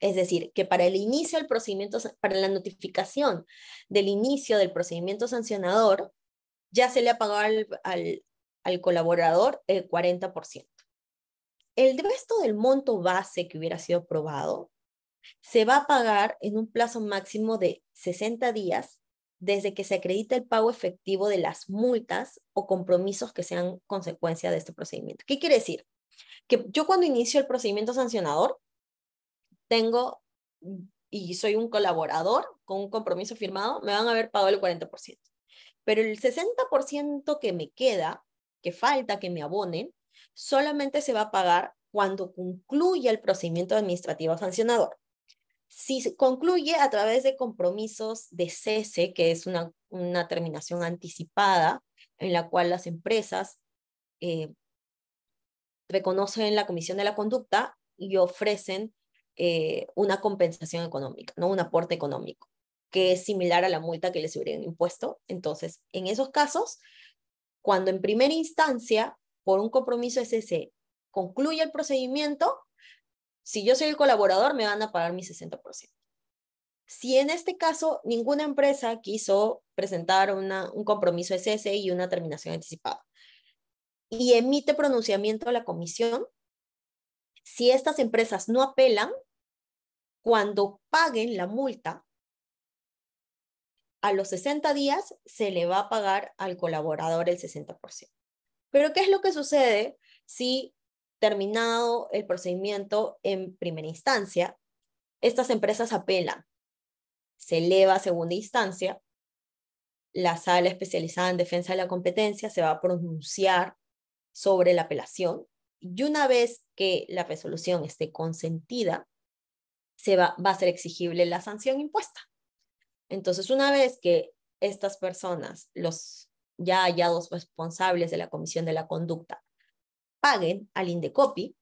Es decir, que para el inicio del procedimiento, para la notificación del inicio del procedimiento sancionador, ya se le ha pagado al, colaborador el 40%. El resto del monto base que hubiera sido probado se va a pagar en un plazo máximo de 60 días desde que se acredita el pago efectivo de las multas o compromisos que sean consecuencia de este procedimiento. ¿Qué quiere decir? Que yo cuando inicio el procedimiento sancionador, tengo y soy un colaborador con un compromiso firmado, me van a haber pagado el 40%. Pero el 60% que me queda, que falta que me abonen, solamente se va a pagar cuando concluya el procedimiento administrativo sancionador. Si concluye a través de compromisos de cese, que es una, terminación anticipada, en la cual las empresas eh, reconocen la comisión de la conducta y ofrecen eh, una compensación económica, no un aporte económico que es similar a la multa que les hubieran impuesto. Entonces, en esos casos, cuando en primera instancia, por un compromiso SS, concluye el procedimiento, si yo soy el colaborador, me van a pagar mi 60%. Si en este caso ninguna empresa quiso presentar un compromiso SS y una terminación anticipada y emite pronunciamiento a la comisión, si estas empresas no apelan, cuando paguen la multa, a los 60 días se le va a pagar al colaborador el 60%. Pero ¿qué es lo que sucede si terminado el procedimiento en primera instancia, estas empresas apelan, se eleva a segunda instancia, la sala especializada en defensa de la competencia se va a pronunciar sobre la apelación y una vez que la resolución esté consentida, se va a ser exigible la sanción impuesta. Entonces, una vez que estas personas, los ya hallados responsables de la comisión de la conducta, paguen al Indecopi,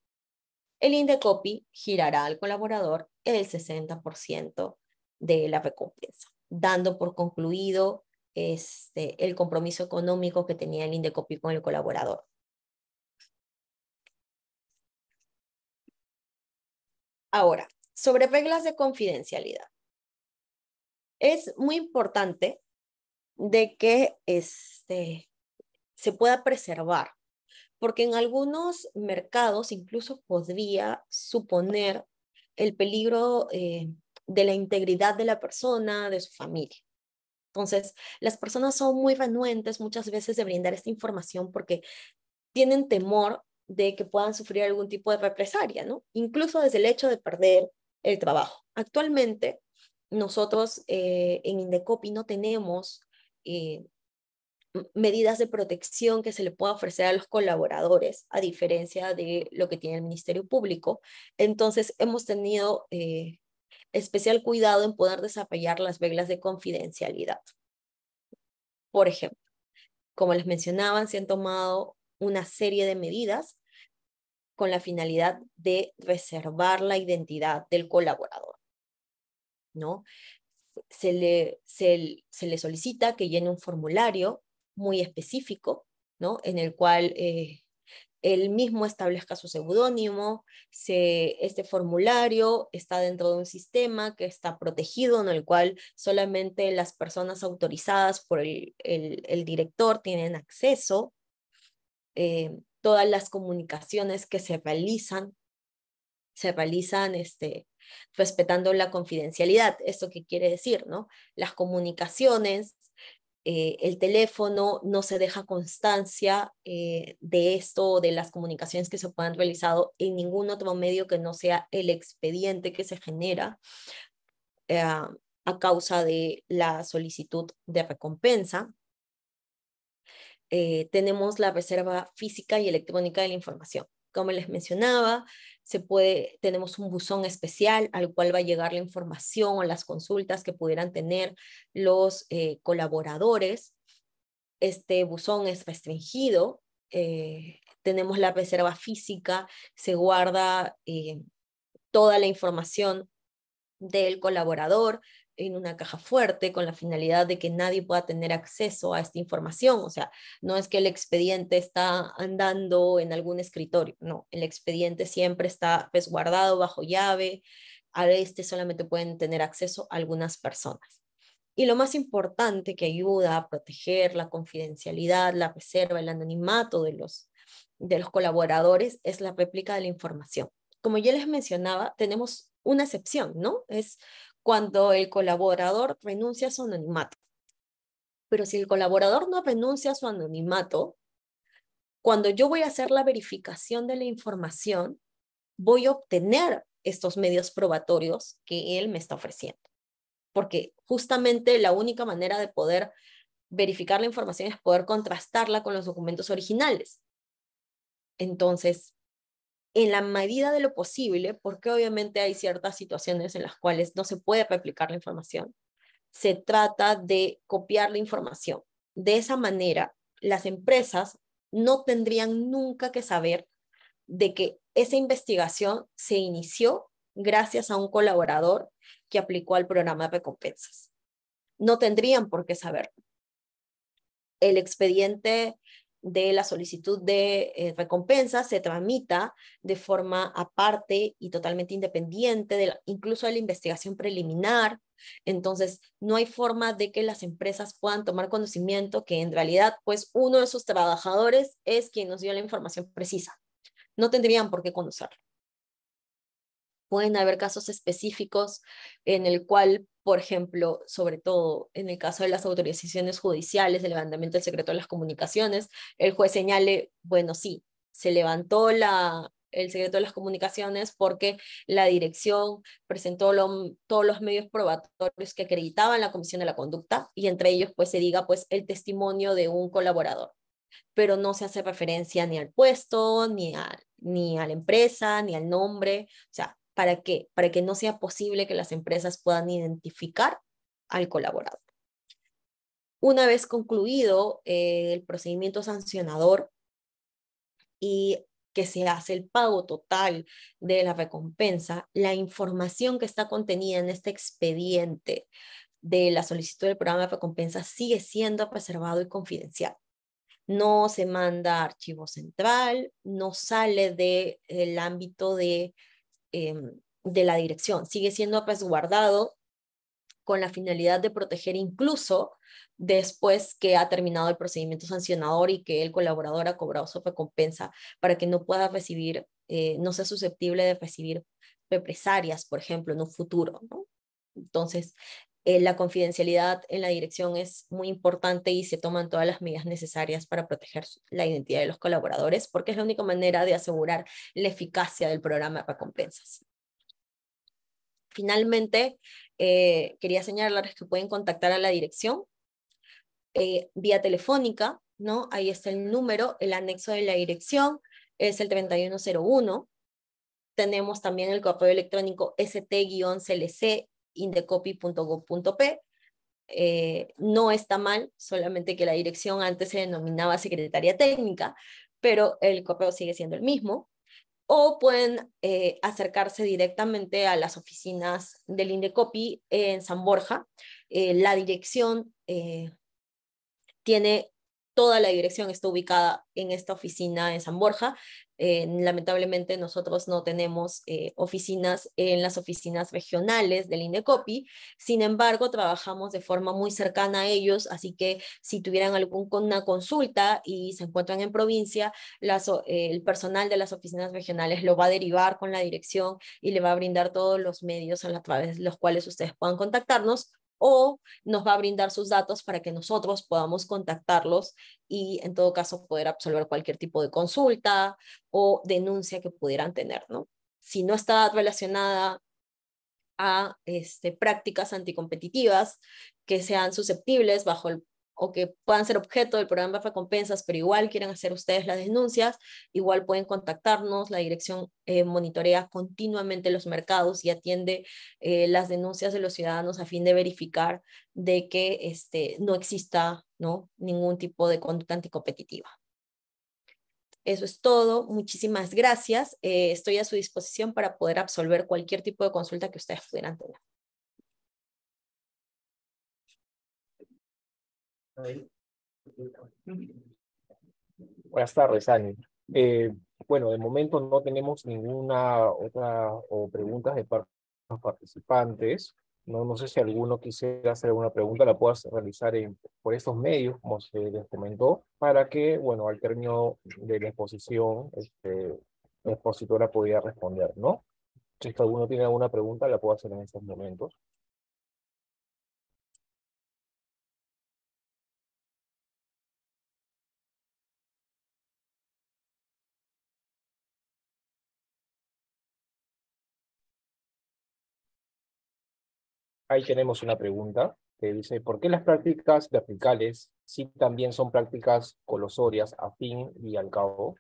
el Indecopi girará al colaborador el 60% de la recompensa, dando por concluido este, el compromiso económico que tenía el Indecopi con el colaborador. Ahora, sobre reglas de confidencialidad es muy importante de que este, se pueda preservar, porque en algunos mercados incluso podría suponer el peligro eh, de la integridad de la persona, de su familia. Entonces, las personas son muy renuentes muchas veces de brindar esta información porque tienen temor de que puedan sufrir algún tipo de represalia, ¿no? Incluso desde el hecho de perder el trabajo. Actualmente, nosotros eh, en Indecopi no tenemos eh, medidas de protección que se le pueda ofrecer a los colaboradores, a diferencia de lo que tiene el Ministerio Público. Entonces, hemos tenido eh, especial cuidado en poder desarrollar las reglas de confidencialidad. Por ejemplo, como les mencionaban, se han tomado una serie de medidas con la finalidad de reservar la identidad del colaborador. ¿no? Se le, se, le solicita que llene un formulario muy específico, ¿no? En el cual eh, él mismo establezca su seudónimo, este formulario está dentro de un sistema que está protegido, en el cual solamente las personas autorizadas por el, director tienen acceso, eh, todas las comunicaciones que se realizan, se realizan este, respetando la confidencialidad. ¿Esto qué quiere decir? ¿no? Las comunicaciones, eh, el teléfono, no se deja constancia eh, de esto, o de las comunicaciones que se puedan realizar en ningún otro medio que no sea el expediente que se genera eh, a causa de la solicitud de recompensa. tenemos la reserva física y electrónica de la información como les mencionaba, se puede, tenemos un buzón especial al cual va a llegar la información o las consultas que pudieran tener los eh, colaboradores. Este buzón es restringido, eh, tenemos la reserva física, se guarda eh, toda la información del colaborador, en una caja fuerte con la finalidad de que nadie pueda tener acceso a esta información. O sea, no es que el expediente está andando en algún escritorio, no, el expediente siempre está pues, guardado bajo llave, a este solamente pueden tener acceso algunas personas. Y lo más importante que ayuda a proteger la confidencialidad, la reserva, el anonimato de los, de los colaboradores es la réplica de la información. Como ya les mencionaba, tenemos una excepción, ¿no? Es cuando el colaborador renuncia a su anonimato. Pero si el colaborador no renuncia a su anonimato, cuando yo voy a hacer la verificación de la información, voy a obtener estos medios probatorios que él me está ofreciendo. Porque justamente la única manera de poder verificar la información es poder contrastarla con los documentos originales. Entonces, en la medida de lo posible, porque obviamente hay ciertas situaciones en las cuales no se puede replicar la información, se trata de copiar la información. De esa manera, las empresas no tendrían nunca que saber de que esa investigación se inició gracias a un colaborador que aplicó al programa de recompensas. No tendrían por qué saberlo. El expediente de la solicitud de eh, recompensa se tramita de forma aparte y totalmente independiente, incluso de la investigación preliminar. Entonces, no hay forma de que las empresas puedan tomar conocimiento que en realidad, pues, uno de sus trabajadores es quien nos dio la información precisa. No tendrían por qué conocerlo. Pueden haber casos específicos en el cual, por ejemplo, sobre todo en el caso de las autorizaciones judiciales, el levantamiento del secreto de las comunicaciones, el juez señale, bueno, sí, se levantó la, el secreto de las comunicaciones porque la dirección presentó todos los medios probatorios que acreditaban la comisión de la conducta y entre ellos pues se diga pues el testimonio de un colaborador pero no se hace referencia ni al puesto, ni a, ni a la empresa, ni al nombre, o sea, ¿Para qué? Para que no sea posible que las empresas puedan identificar al colaborador. Una vez concluido eh, el procedimiento sancionador y que se hace el pago total de la recompensa, la información que está contenida en este expediente de la solicitud del programa de recompensa sigue siendo preservado y confidencial. No se manda archivo central, no sale del el ámbito de Em, de la dirección. Sigue siendo resguardado con la finalidad de proteger incluso después que ha terminado el procedimiento sancionador y que el colaborador ha cobrado su recompensa para que no pueda recibir, eh, no sea susceptible de recibir represalias, por ejemplo, en un futuro. Entonces, eh, la confidencialidad en la dirección es muy importante y se toman todas las medidas necesarias para proteger la identidad de los colaboradores, porque es la única manera de asegurar la eficacia del programa de recompensas. Finalmente, eh, quería señalarles que pueden contactar a la dirección eh, vía telefónica, ¿no? Ahí está el número, el anexo de la dirección es el 3101. Tenemos también el correo electrónico st-clc indecopy.gov.p. Eh, no está mal, solamente que la dirección antes se denominaba Secretaría Técnica, pero el correo sigue siendo el mismo. O pueden eh, acercarse directamente a las oficinas del Indecopi en San Borja. Eh, la dirección tiene toda la dirección está ubicada en esta oficina en San Borja. Eh, lamentablemente nosotros no tenemos eh, oficinas en las oficinas regionales del INDECOPI, sin embargo trabajamos de forma muy cercana a ellos, así que si tuvieran alguna consulta y se encuentran en provincia, eh, el personal de las oficinas regionales lo va a derivar con la dirección y le va a brindar todos los medios a, a través de los cuales ustedes puedan contactarnos o nos va a brindar sus datos para que nosotros podamos contactarlos y en todo caso poder absolver cualquier tipo de consulta o denuncia que pudieran tener, ¿no? Si no está relacionada a este, prácticas anticompetitivas que sean susceptibles bajo el o que puedan ser objeto del programa de recompensas, pero igual quieren hacer ustedes las denuncias, igual pueden contactarnos. La dirección eh, monitorea continuamente los mercados y atiende eh, las denuncias de los ciudadanos a fin de verificar de que este, no exista ¿no? ningún tipo de conducta anticompetitiva. Eso es todo. Muchísimas gracias. Eh, estoy a su disposición para poder absolver cualquier tipo de consulta que ustedes pudieran tener. Buenas tardes, Ani. Eh, bueno, de momento no tenemos ninguna otra o preguntas de parte de los participantes. No, no sé si alguno quisiera hacer alguna pregunta, la puedas realizar en, por estos medios, como se les comentó, para que, bueno, al término de la exposición, este, la expositora pudiera responder, ¿no? Si alguno tiene alguna pregunta, la puedo hacer en estos momentos. Ahí tenemos una pregunta que dice, ¿por qué las prácticas verticales si también son prácticas colosorias a fin y al cabo?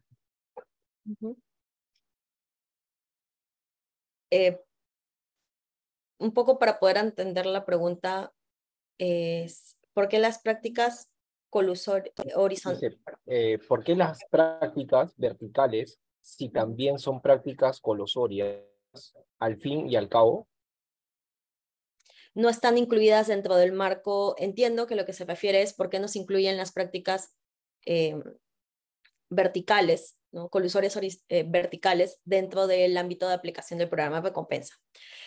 Eh, un poco para poder entender la pregunta es, ¿por qué las prácticas horizontales? Eh, ¿Por qué las prácticas verticales si también son prácticas colosorias al fin y al cabo? no están incluidas dentro del marco, entiendo que lo que se refiere es por qué no se incluyen las prácticas em, verticales, ¿no? colusorias eh, verticales dentro del ámbito de aplicación del programa de recompensa.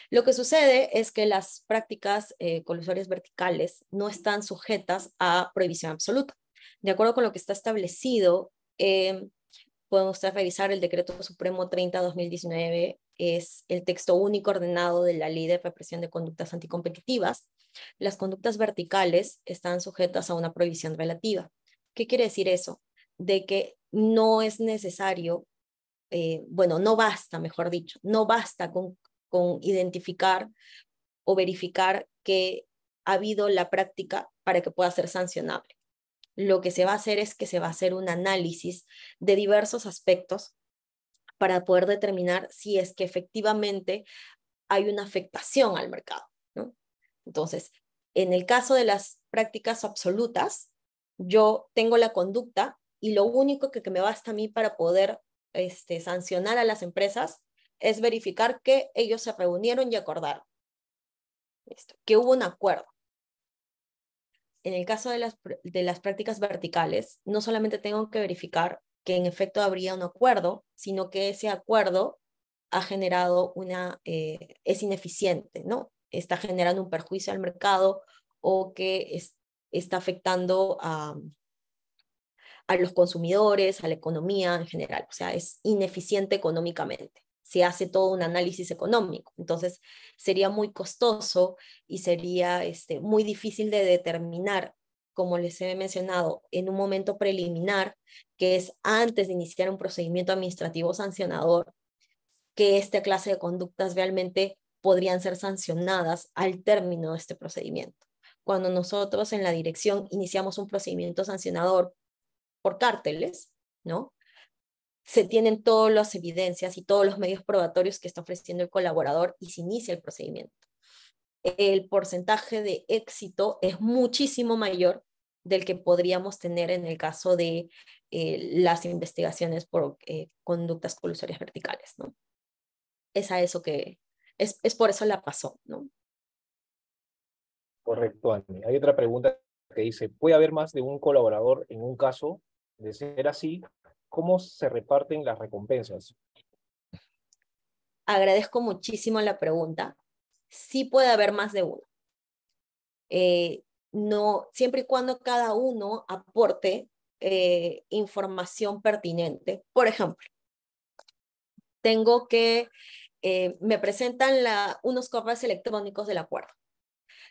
Lo que sucede es que las prácticas eh, colusorias verticales no están sujetas a prohibición absoluta. De acuerdo con lo que está establecido, em, podemos revisar el Decreto Supremo 30-2019 es el texto único ordenado de la Ley de Represión de Conductas Anticompetitivas, las conductas verticales están sujetas a una prohibición relativa. ¿Qué quiere decir eso? De que no es necesario, eh, bueno, no basta, mejor dicho, no basta con, con identificar o verificar que ha habido la práctica para que pueda ser sancionable. Lo que se va a hacer es que se va a hacer un análisis de diversos aspectos para poder determinar si es que efectivamente hay una afectación al mercado. Entonces, en el caso de las prácticas absolutas, yo tengo la conducta y lo único que, me basta a mí para poder este, sancionar a las empresas es verificar que ellos se reunieron y acordaron, que hubo un acuerdo. En el caso de las prácticas verticales, no solamente tengo que verificar que en efecto habría un acuerdo, sino que ese acuerdo ha generado una, eh, es ineficiente, ¿no? Está generando un perjuicio al mercado o que está afectando a, a los consumidores, a la economía en general. O sea, es ineficiente económicamente. Se hace todo un análisis económico. Entonces, sería muy costoso y sería este, muy difícil de determinar como les he mencionado, en un momento preliminar, que es antes de iniciar un procedimiento administrativo sancionador, que esta clase de conductas realmente podrían ser sancionadas al término de este procedimiento. Cuando nosotros en la dirección iniciamos un procedimiento sancionador por cárteles, ¿no? Se tienen todas las evidencias y todos los medios probatorios que está ofreciendo el colaborador y se inicia el procedimiento el porcentaje de éxito es muchísimo mayor del que podríamos tener en el caso de eh, las investigaciones por eh, conductas colusorias verticales, ¿no? Es a eso que, es, por eso la pasó, ¿no? Correcto, Annie. Hay otra pregunta que dice, ¿puede haber más de un colaborador en un caso? De ser así, ¿cómo se reparten las recompensas? Agradezco muchísimo la pregunta sí puede haber más de uno. Eh, no, siempre y cuando cada uno aporte eh, información pertinente. Por ejemplo, tengo que, eh, me presentan unos copias electrónicos del acuerdo.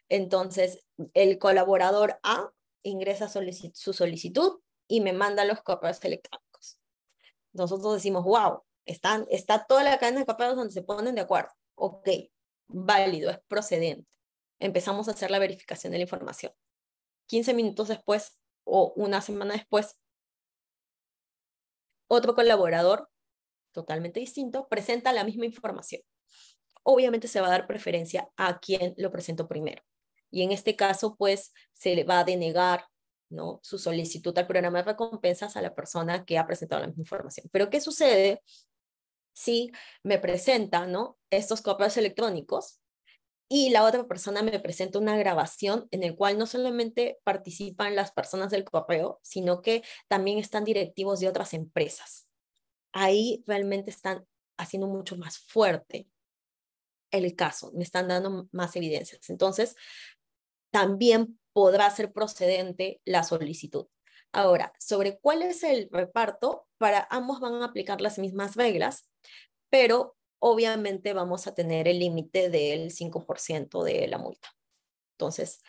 Entonces, el colaborador A ingresa su solicitud y me manda los copias electrónicos. Nosotros decimos, wow, están, está toda la cadena de copias donde se ponen de acuerdo. Ok, válido, es procedente. Empezamos a hacer la verificación de la información. 15 minutos después o una semana después, otro colaborador totalmente distinto presenta la misma información. Obviamente se va a dar preferencia a quien lo presentó primero. Y en este caso, pues, se le va a denegar su solicitud al programa de recompensas a la persona que ha presentado la misma información. Pero ¿qué sucede si me presentan Estos correos electrónicos y la otra persona me presenta una grabación en el cual no solamente participan las personas del correo, sino que también están directivos de otras empresas. Ahí realmente están haciendo mucho más fuerte el caso, me están dando más evidencias. Entonces, también podrá ser procedente la solicitud. Ahora, sobre cuál es el reparto, para ambos van a aplicar las mismas reglas, pero obviamente vamos a tener el límite del 5% de la multa. Entonces,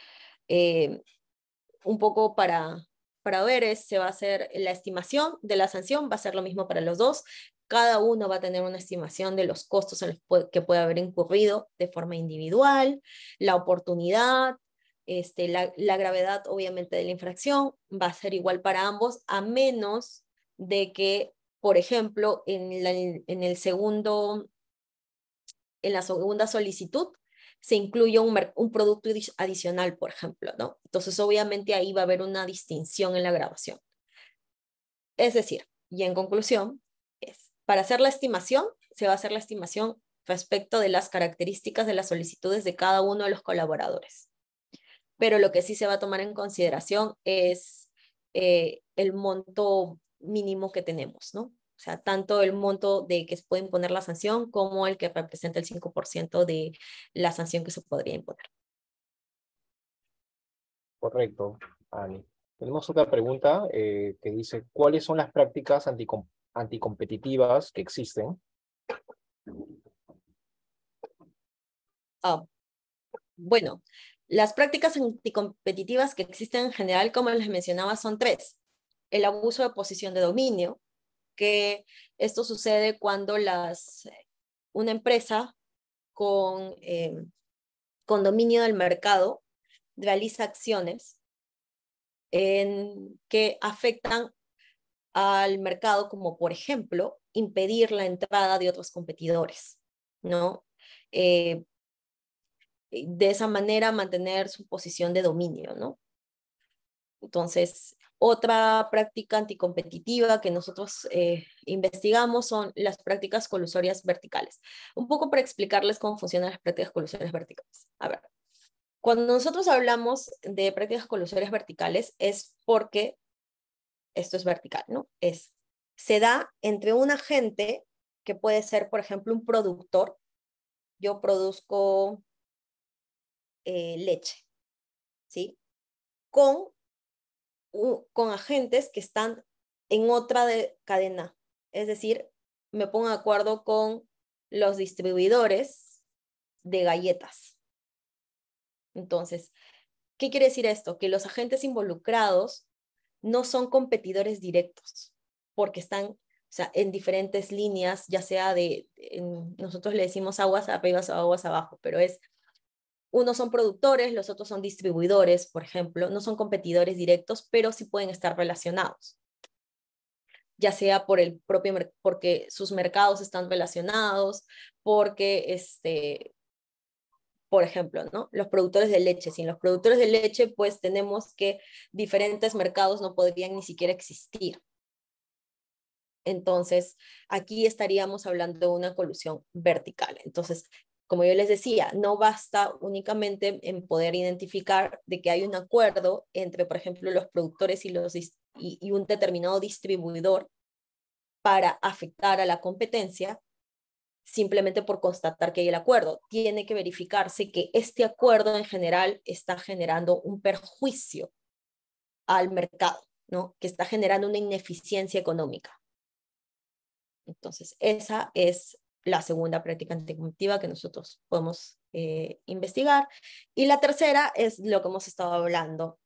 eh, un poco para, para ver, se va a hacer la estimación de la sanción, va a ser lo mismo para los dos. Cada uno va a tener una estimación de los costos que puede haber incurrido de forma individual, la oportunidad, este, la, gravedad, obviamente, de la infracción va a ser igual para ambos, a menos de que, por ejemplo, en, la, el segundo, en la segunda solicitud se incluya un, producto adicional, por ejemplo, ¿no? Entonces, obviamente, ahí va a haber una distinción en la grabación. Es decir, y en conclusión, para hacer la estimación, se va a hacer la estimación respecto de las características de las solicitudes de cada uno de los colaboradores pero lo que sí se va a tomar en consideración es eh, el monto mínimo que tenemos, ¿no? O sea, tanto el monto de que se puede imponer la sanción como el que representa el 5% de la sanción que se podría imponer. Correcto, Ani. Tenemos otra pregunta eh, que dice, ¿cuáles son las prácticas anticompetitivas que existen? Ah, bueno, las prácticas anticompetitivas que existen en general, como les mencionaba, son tres. El abuso de posición de dominio, que esto sucede cuando las, una empresa con, em, con dominio del mercado realiza acciones que afectan al mercado, como por ejemplo impedir la entrada de otros competidores, ¿no? Eh, de esa manera mantener su posición de dominio, ¿no? Entonces, otra práctica anticompetitiva que nosotros eh, investigamos son las prácticas colusorias verticales. Un poco para explicarles cómo funcionan las prácticas colusorias verticales. A ver, cuando nosotros hablamos de prácticas colusorias verticales es porque esto es vertical, ¿no? Es, se da entre un agente que puede ser, por ejemplo, un productor. Yo produzco eh, leche, ¿sí? Con, con agentes que están en otra cadena. Es decir, me pongo de acuerdo con los distribuidores de galletas. Entonces, ¿qué quiere decir esto? Que los agentes involucrados no son competidores directos, porque están o sea, en diferentes líneas, ya sea de, nosotros le decimos aguas arriba o aguas abajo, pero es unos son productores, los otros son distribuidores, por ejemplo, no son competidores directos, pero sí pueden estar relacionados ya sea por el propio porque sus mercados están relacionados, porque este por ejemplo, ¿no? Los productores de leche, sin los productores de leche pues tenemos que diferentes mercados no podrían ni siquiera existir. Entonces, aquí estaríamos hablando de una colusión vertical. Entonces, como yo les decía, no basta únicamente en poder identificar de que hay un acuerdo entre, por ejemplo, los productores y, un determinado distribuidor para afectar a la competencia, simplemente por constatar que hay el acuerdo. Tiene que verificarse que este acuerdo en general está generando un perjuicio al mercado, ¿no? que está generando una ineficiencia económica. Entonces, esa es la segunda práctica anticonceptiva que nosotros podemos eh, investigar. Y la tercera es lo que hemos estado hablando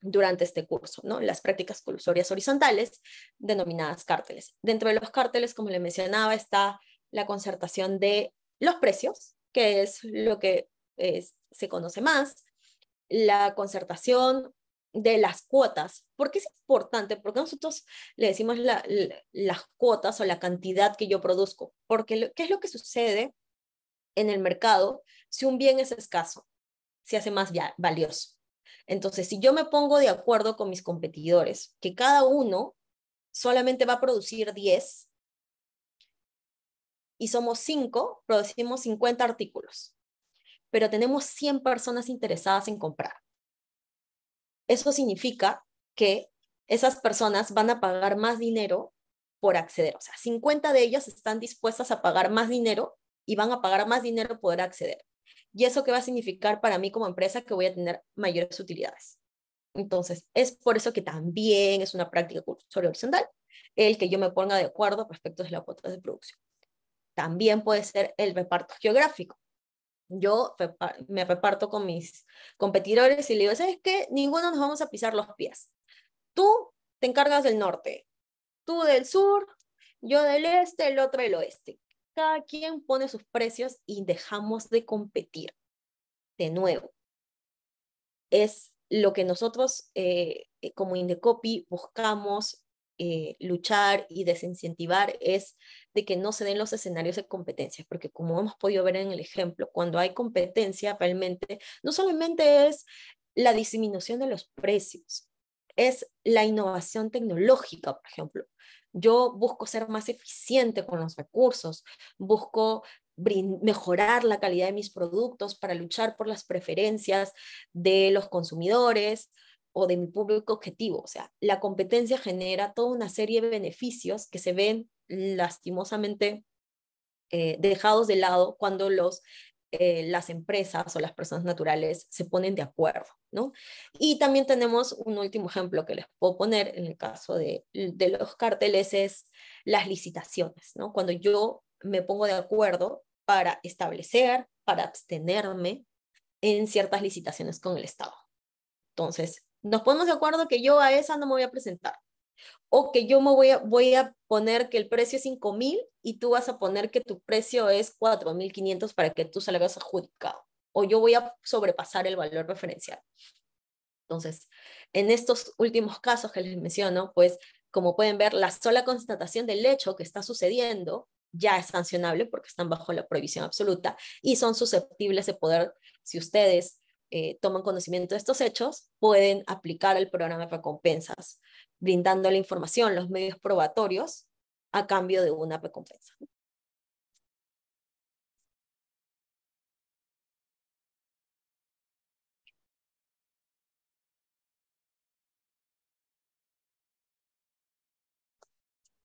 durante este curso, ¿no? las prácticas colusorias horizontales, denominadas cárteles. Dentro de los cárteles, como le mencionaba, está la concertación de los precios, que es lo que es eh, se conoce más, la concertación de las cuotas. porque es importante? Porque nosotros le decimos las cuotas o la cantidad que yo produzco. Porque ¿qué es lo que sucede en el mercado si un bien es escaso? Se hace más valioso. Entonces, si yo me pongo de acuerdo con mis competidores, que cada uno solamente va a producir 10 y somos 5, producimos 50 artículos, pero tenemos 100 personas interesadas en comprar eso significa que esas personas van a pagar más dinero por acceder. O sea, 50 de ellas están dispuestas a pagar más dinero y van a pagar más dinero poder acceder. ¿Y eso qué va a significar para mí como empresa? Que voy a tener mayores utilidades. Entonces, es por eso que también es una práctica cursoria horizontal el que yo me ponga de acuerdo respecto de la cuota de producción. También puede ser el reparto geográfico yo me reparto con mis competidores y le digo, ¿sabes qué? Ninguno nos vamos a pisar los pies. Tú te encargas del norte, tú del sur, yo del este, el otro del oeste. Cada quien pone sus precios y dejamos de competir. De nuevo, es lo que nosotros eh, eh, como Indecopy buscamos eh, luchar y desincentivar es de que no se den los escenarios de competencia, porque como hemos podido ver en el ejemplo, cuando hay competencia realmente no solamente es la disminución de los precios, es la innovación tecnológica, por ejemplo. Yo busco ser más eficiente con los recursos, busco mejorar la calidad de mis productos para luchar por las preferencias de los consumidores, o de mi público objetivo. O sea, la competencia genera toda una serie de beneficios que se ven lastimosamente eh, dejados de lado cuando los, eh, las empresas o las personas naturales se ponen de acuerdo. ¿no? Y también tenemos un último ejemplo que les puedo poner en el caso de, de los carteles, es las licitaciones. ¿no? Cuando yo me pongo de acuerdo para establecer, para abstenerme en ciertas licitaciones con el Estado. Entonces, nos ponemos de acuerdo que yo a esa no me voy a presentar. O que yo me voy a, voy a poner que el precio es 5.000 y tú vas a poner que tu precio es 4.500 para que tú salgas adjudicado. O yo voy a sobrepasar el valor referencial. Entonces, en estos últimos casos que les menciono, pues como pueden ver, la sola constatación del hecho que está sucediendo ya es sancionable porque están bajo la prohibición absoluta y son susceptibles de poder, si ustedes eh, toman conocimiento de estos hechos pueden aplicar el programa de recompensas, brindando la información, los medios probatorios a cambio de una recompensa.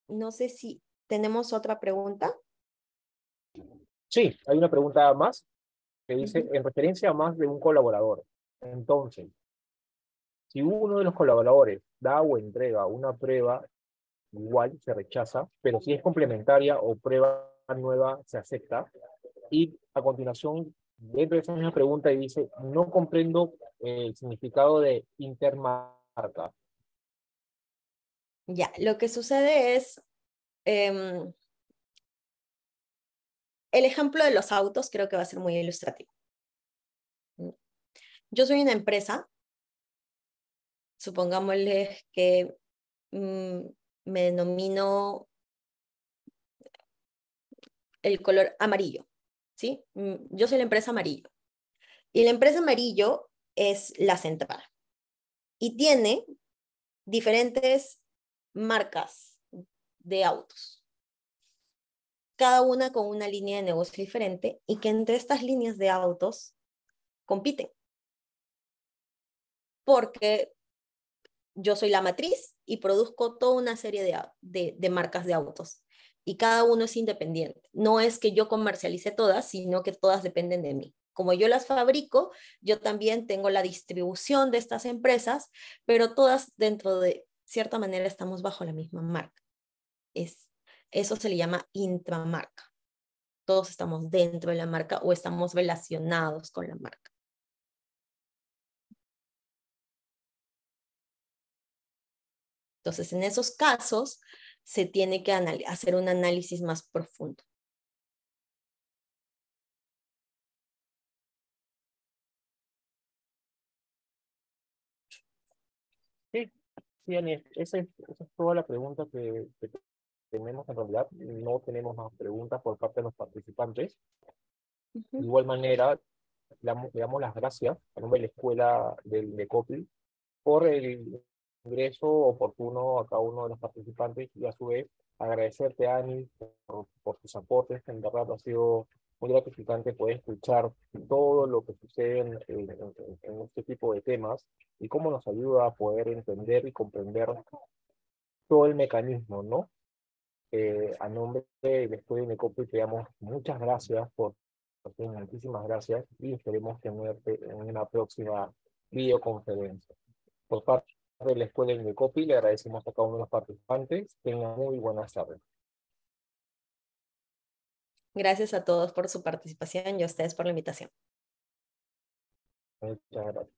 No sé si tenemos otra pregunta. Sí, hay una pregunta más que dice en referencia a más de un colaborador. Entonces, si uno de los colaboradores da o entrega una prueba, igual se rechaza, pero si es complementaria o prueba nueva, se acepta. Y a continuación, dentro de esa misma pregunta, dice, no comprendo eh, el significado de intermarca. Ya, lo que sucede es, em, el ejemplo de los autos creo que va a ser muy ilustrativo. Mm. Yo soy una empresa, supongámosles que mm, me denomino el color amarillo, ¿sí? Mm, yo soy la empresa amarillo. Y la empresa amarillo es la central. Y tiene diferentes marcas de autos cada una con una línea de negocio diferente y que entre estas líneas de autos compiten. Porque yo soy la matriz y produzco toda una serie de, marcas de autos y cada uno es independiente. No es que yo comercialice todas, sino que todas dependen de mí. Como yo las fabrico, yo también tengo la distribución de estas empresas, pero todas dentro de cierta manera estamos bajo la misma marca. Es eso se le llama intramarca. Todos estamos dentro de la marca o estamos relacionados con la marca. Entonces, en esos casos, se tiene que hacer un análisis más profundo. Sí, sí esa es, toda la pregunta que tenemos en realidad, no tenemos más preguntas por parte de los participantes. De igual manera, le damos, las gracias a nombre de la escuela del Copil por el ingreso oportuno a cada uno de los participantes y a su vez agradecerte, Ani, por, por tus aportes. En verdad ha sido muy gratificante poder escuchar todo lo que sucede en, este tipo de temas y cómo nos ayuda a poder entender y comprender todo el mecanismo, ¿no? Eh, a nombre del Escuela de Necopol te damos muchas gracias por, muchísimas gracias y esperemos muerte en una próxima videoconferencia. Por parte de la Escuela de le agradecemos a cada uno de los participantes. Tengan muy buenas tardes. Gracias a todos por su participación y a ustedes por la invitación. Muchas gracias.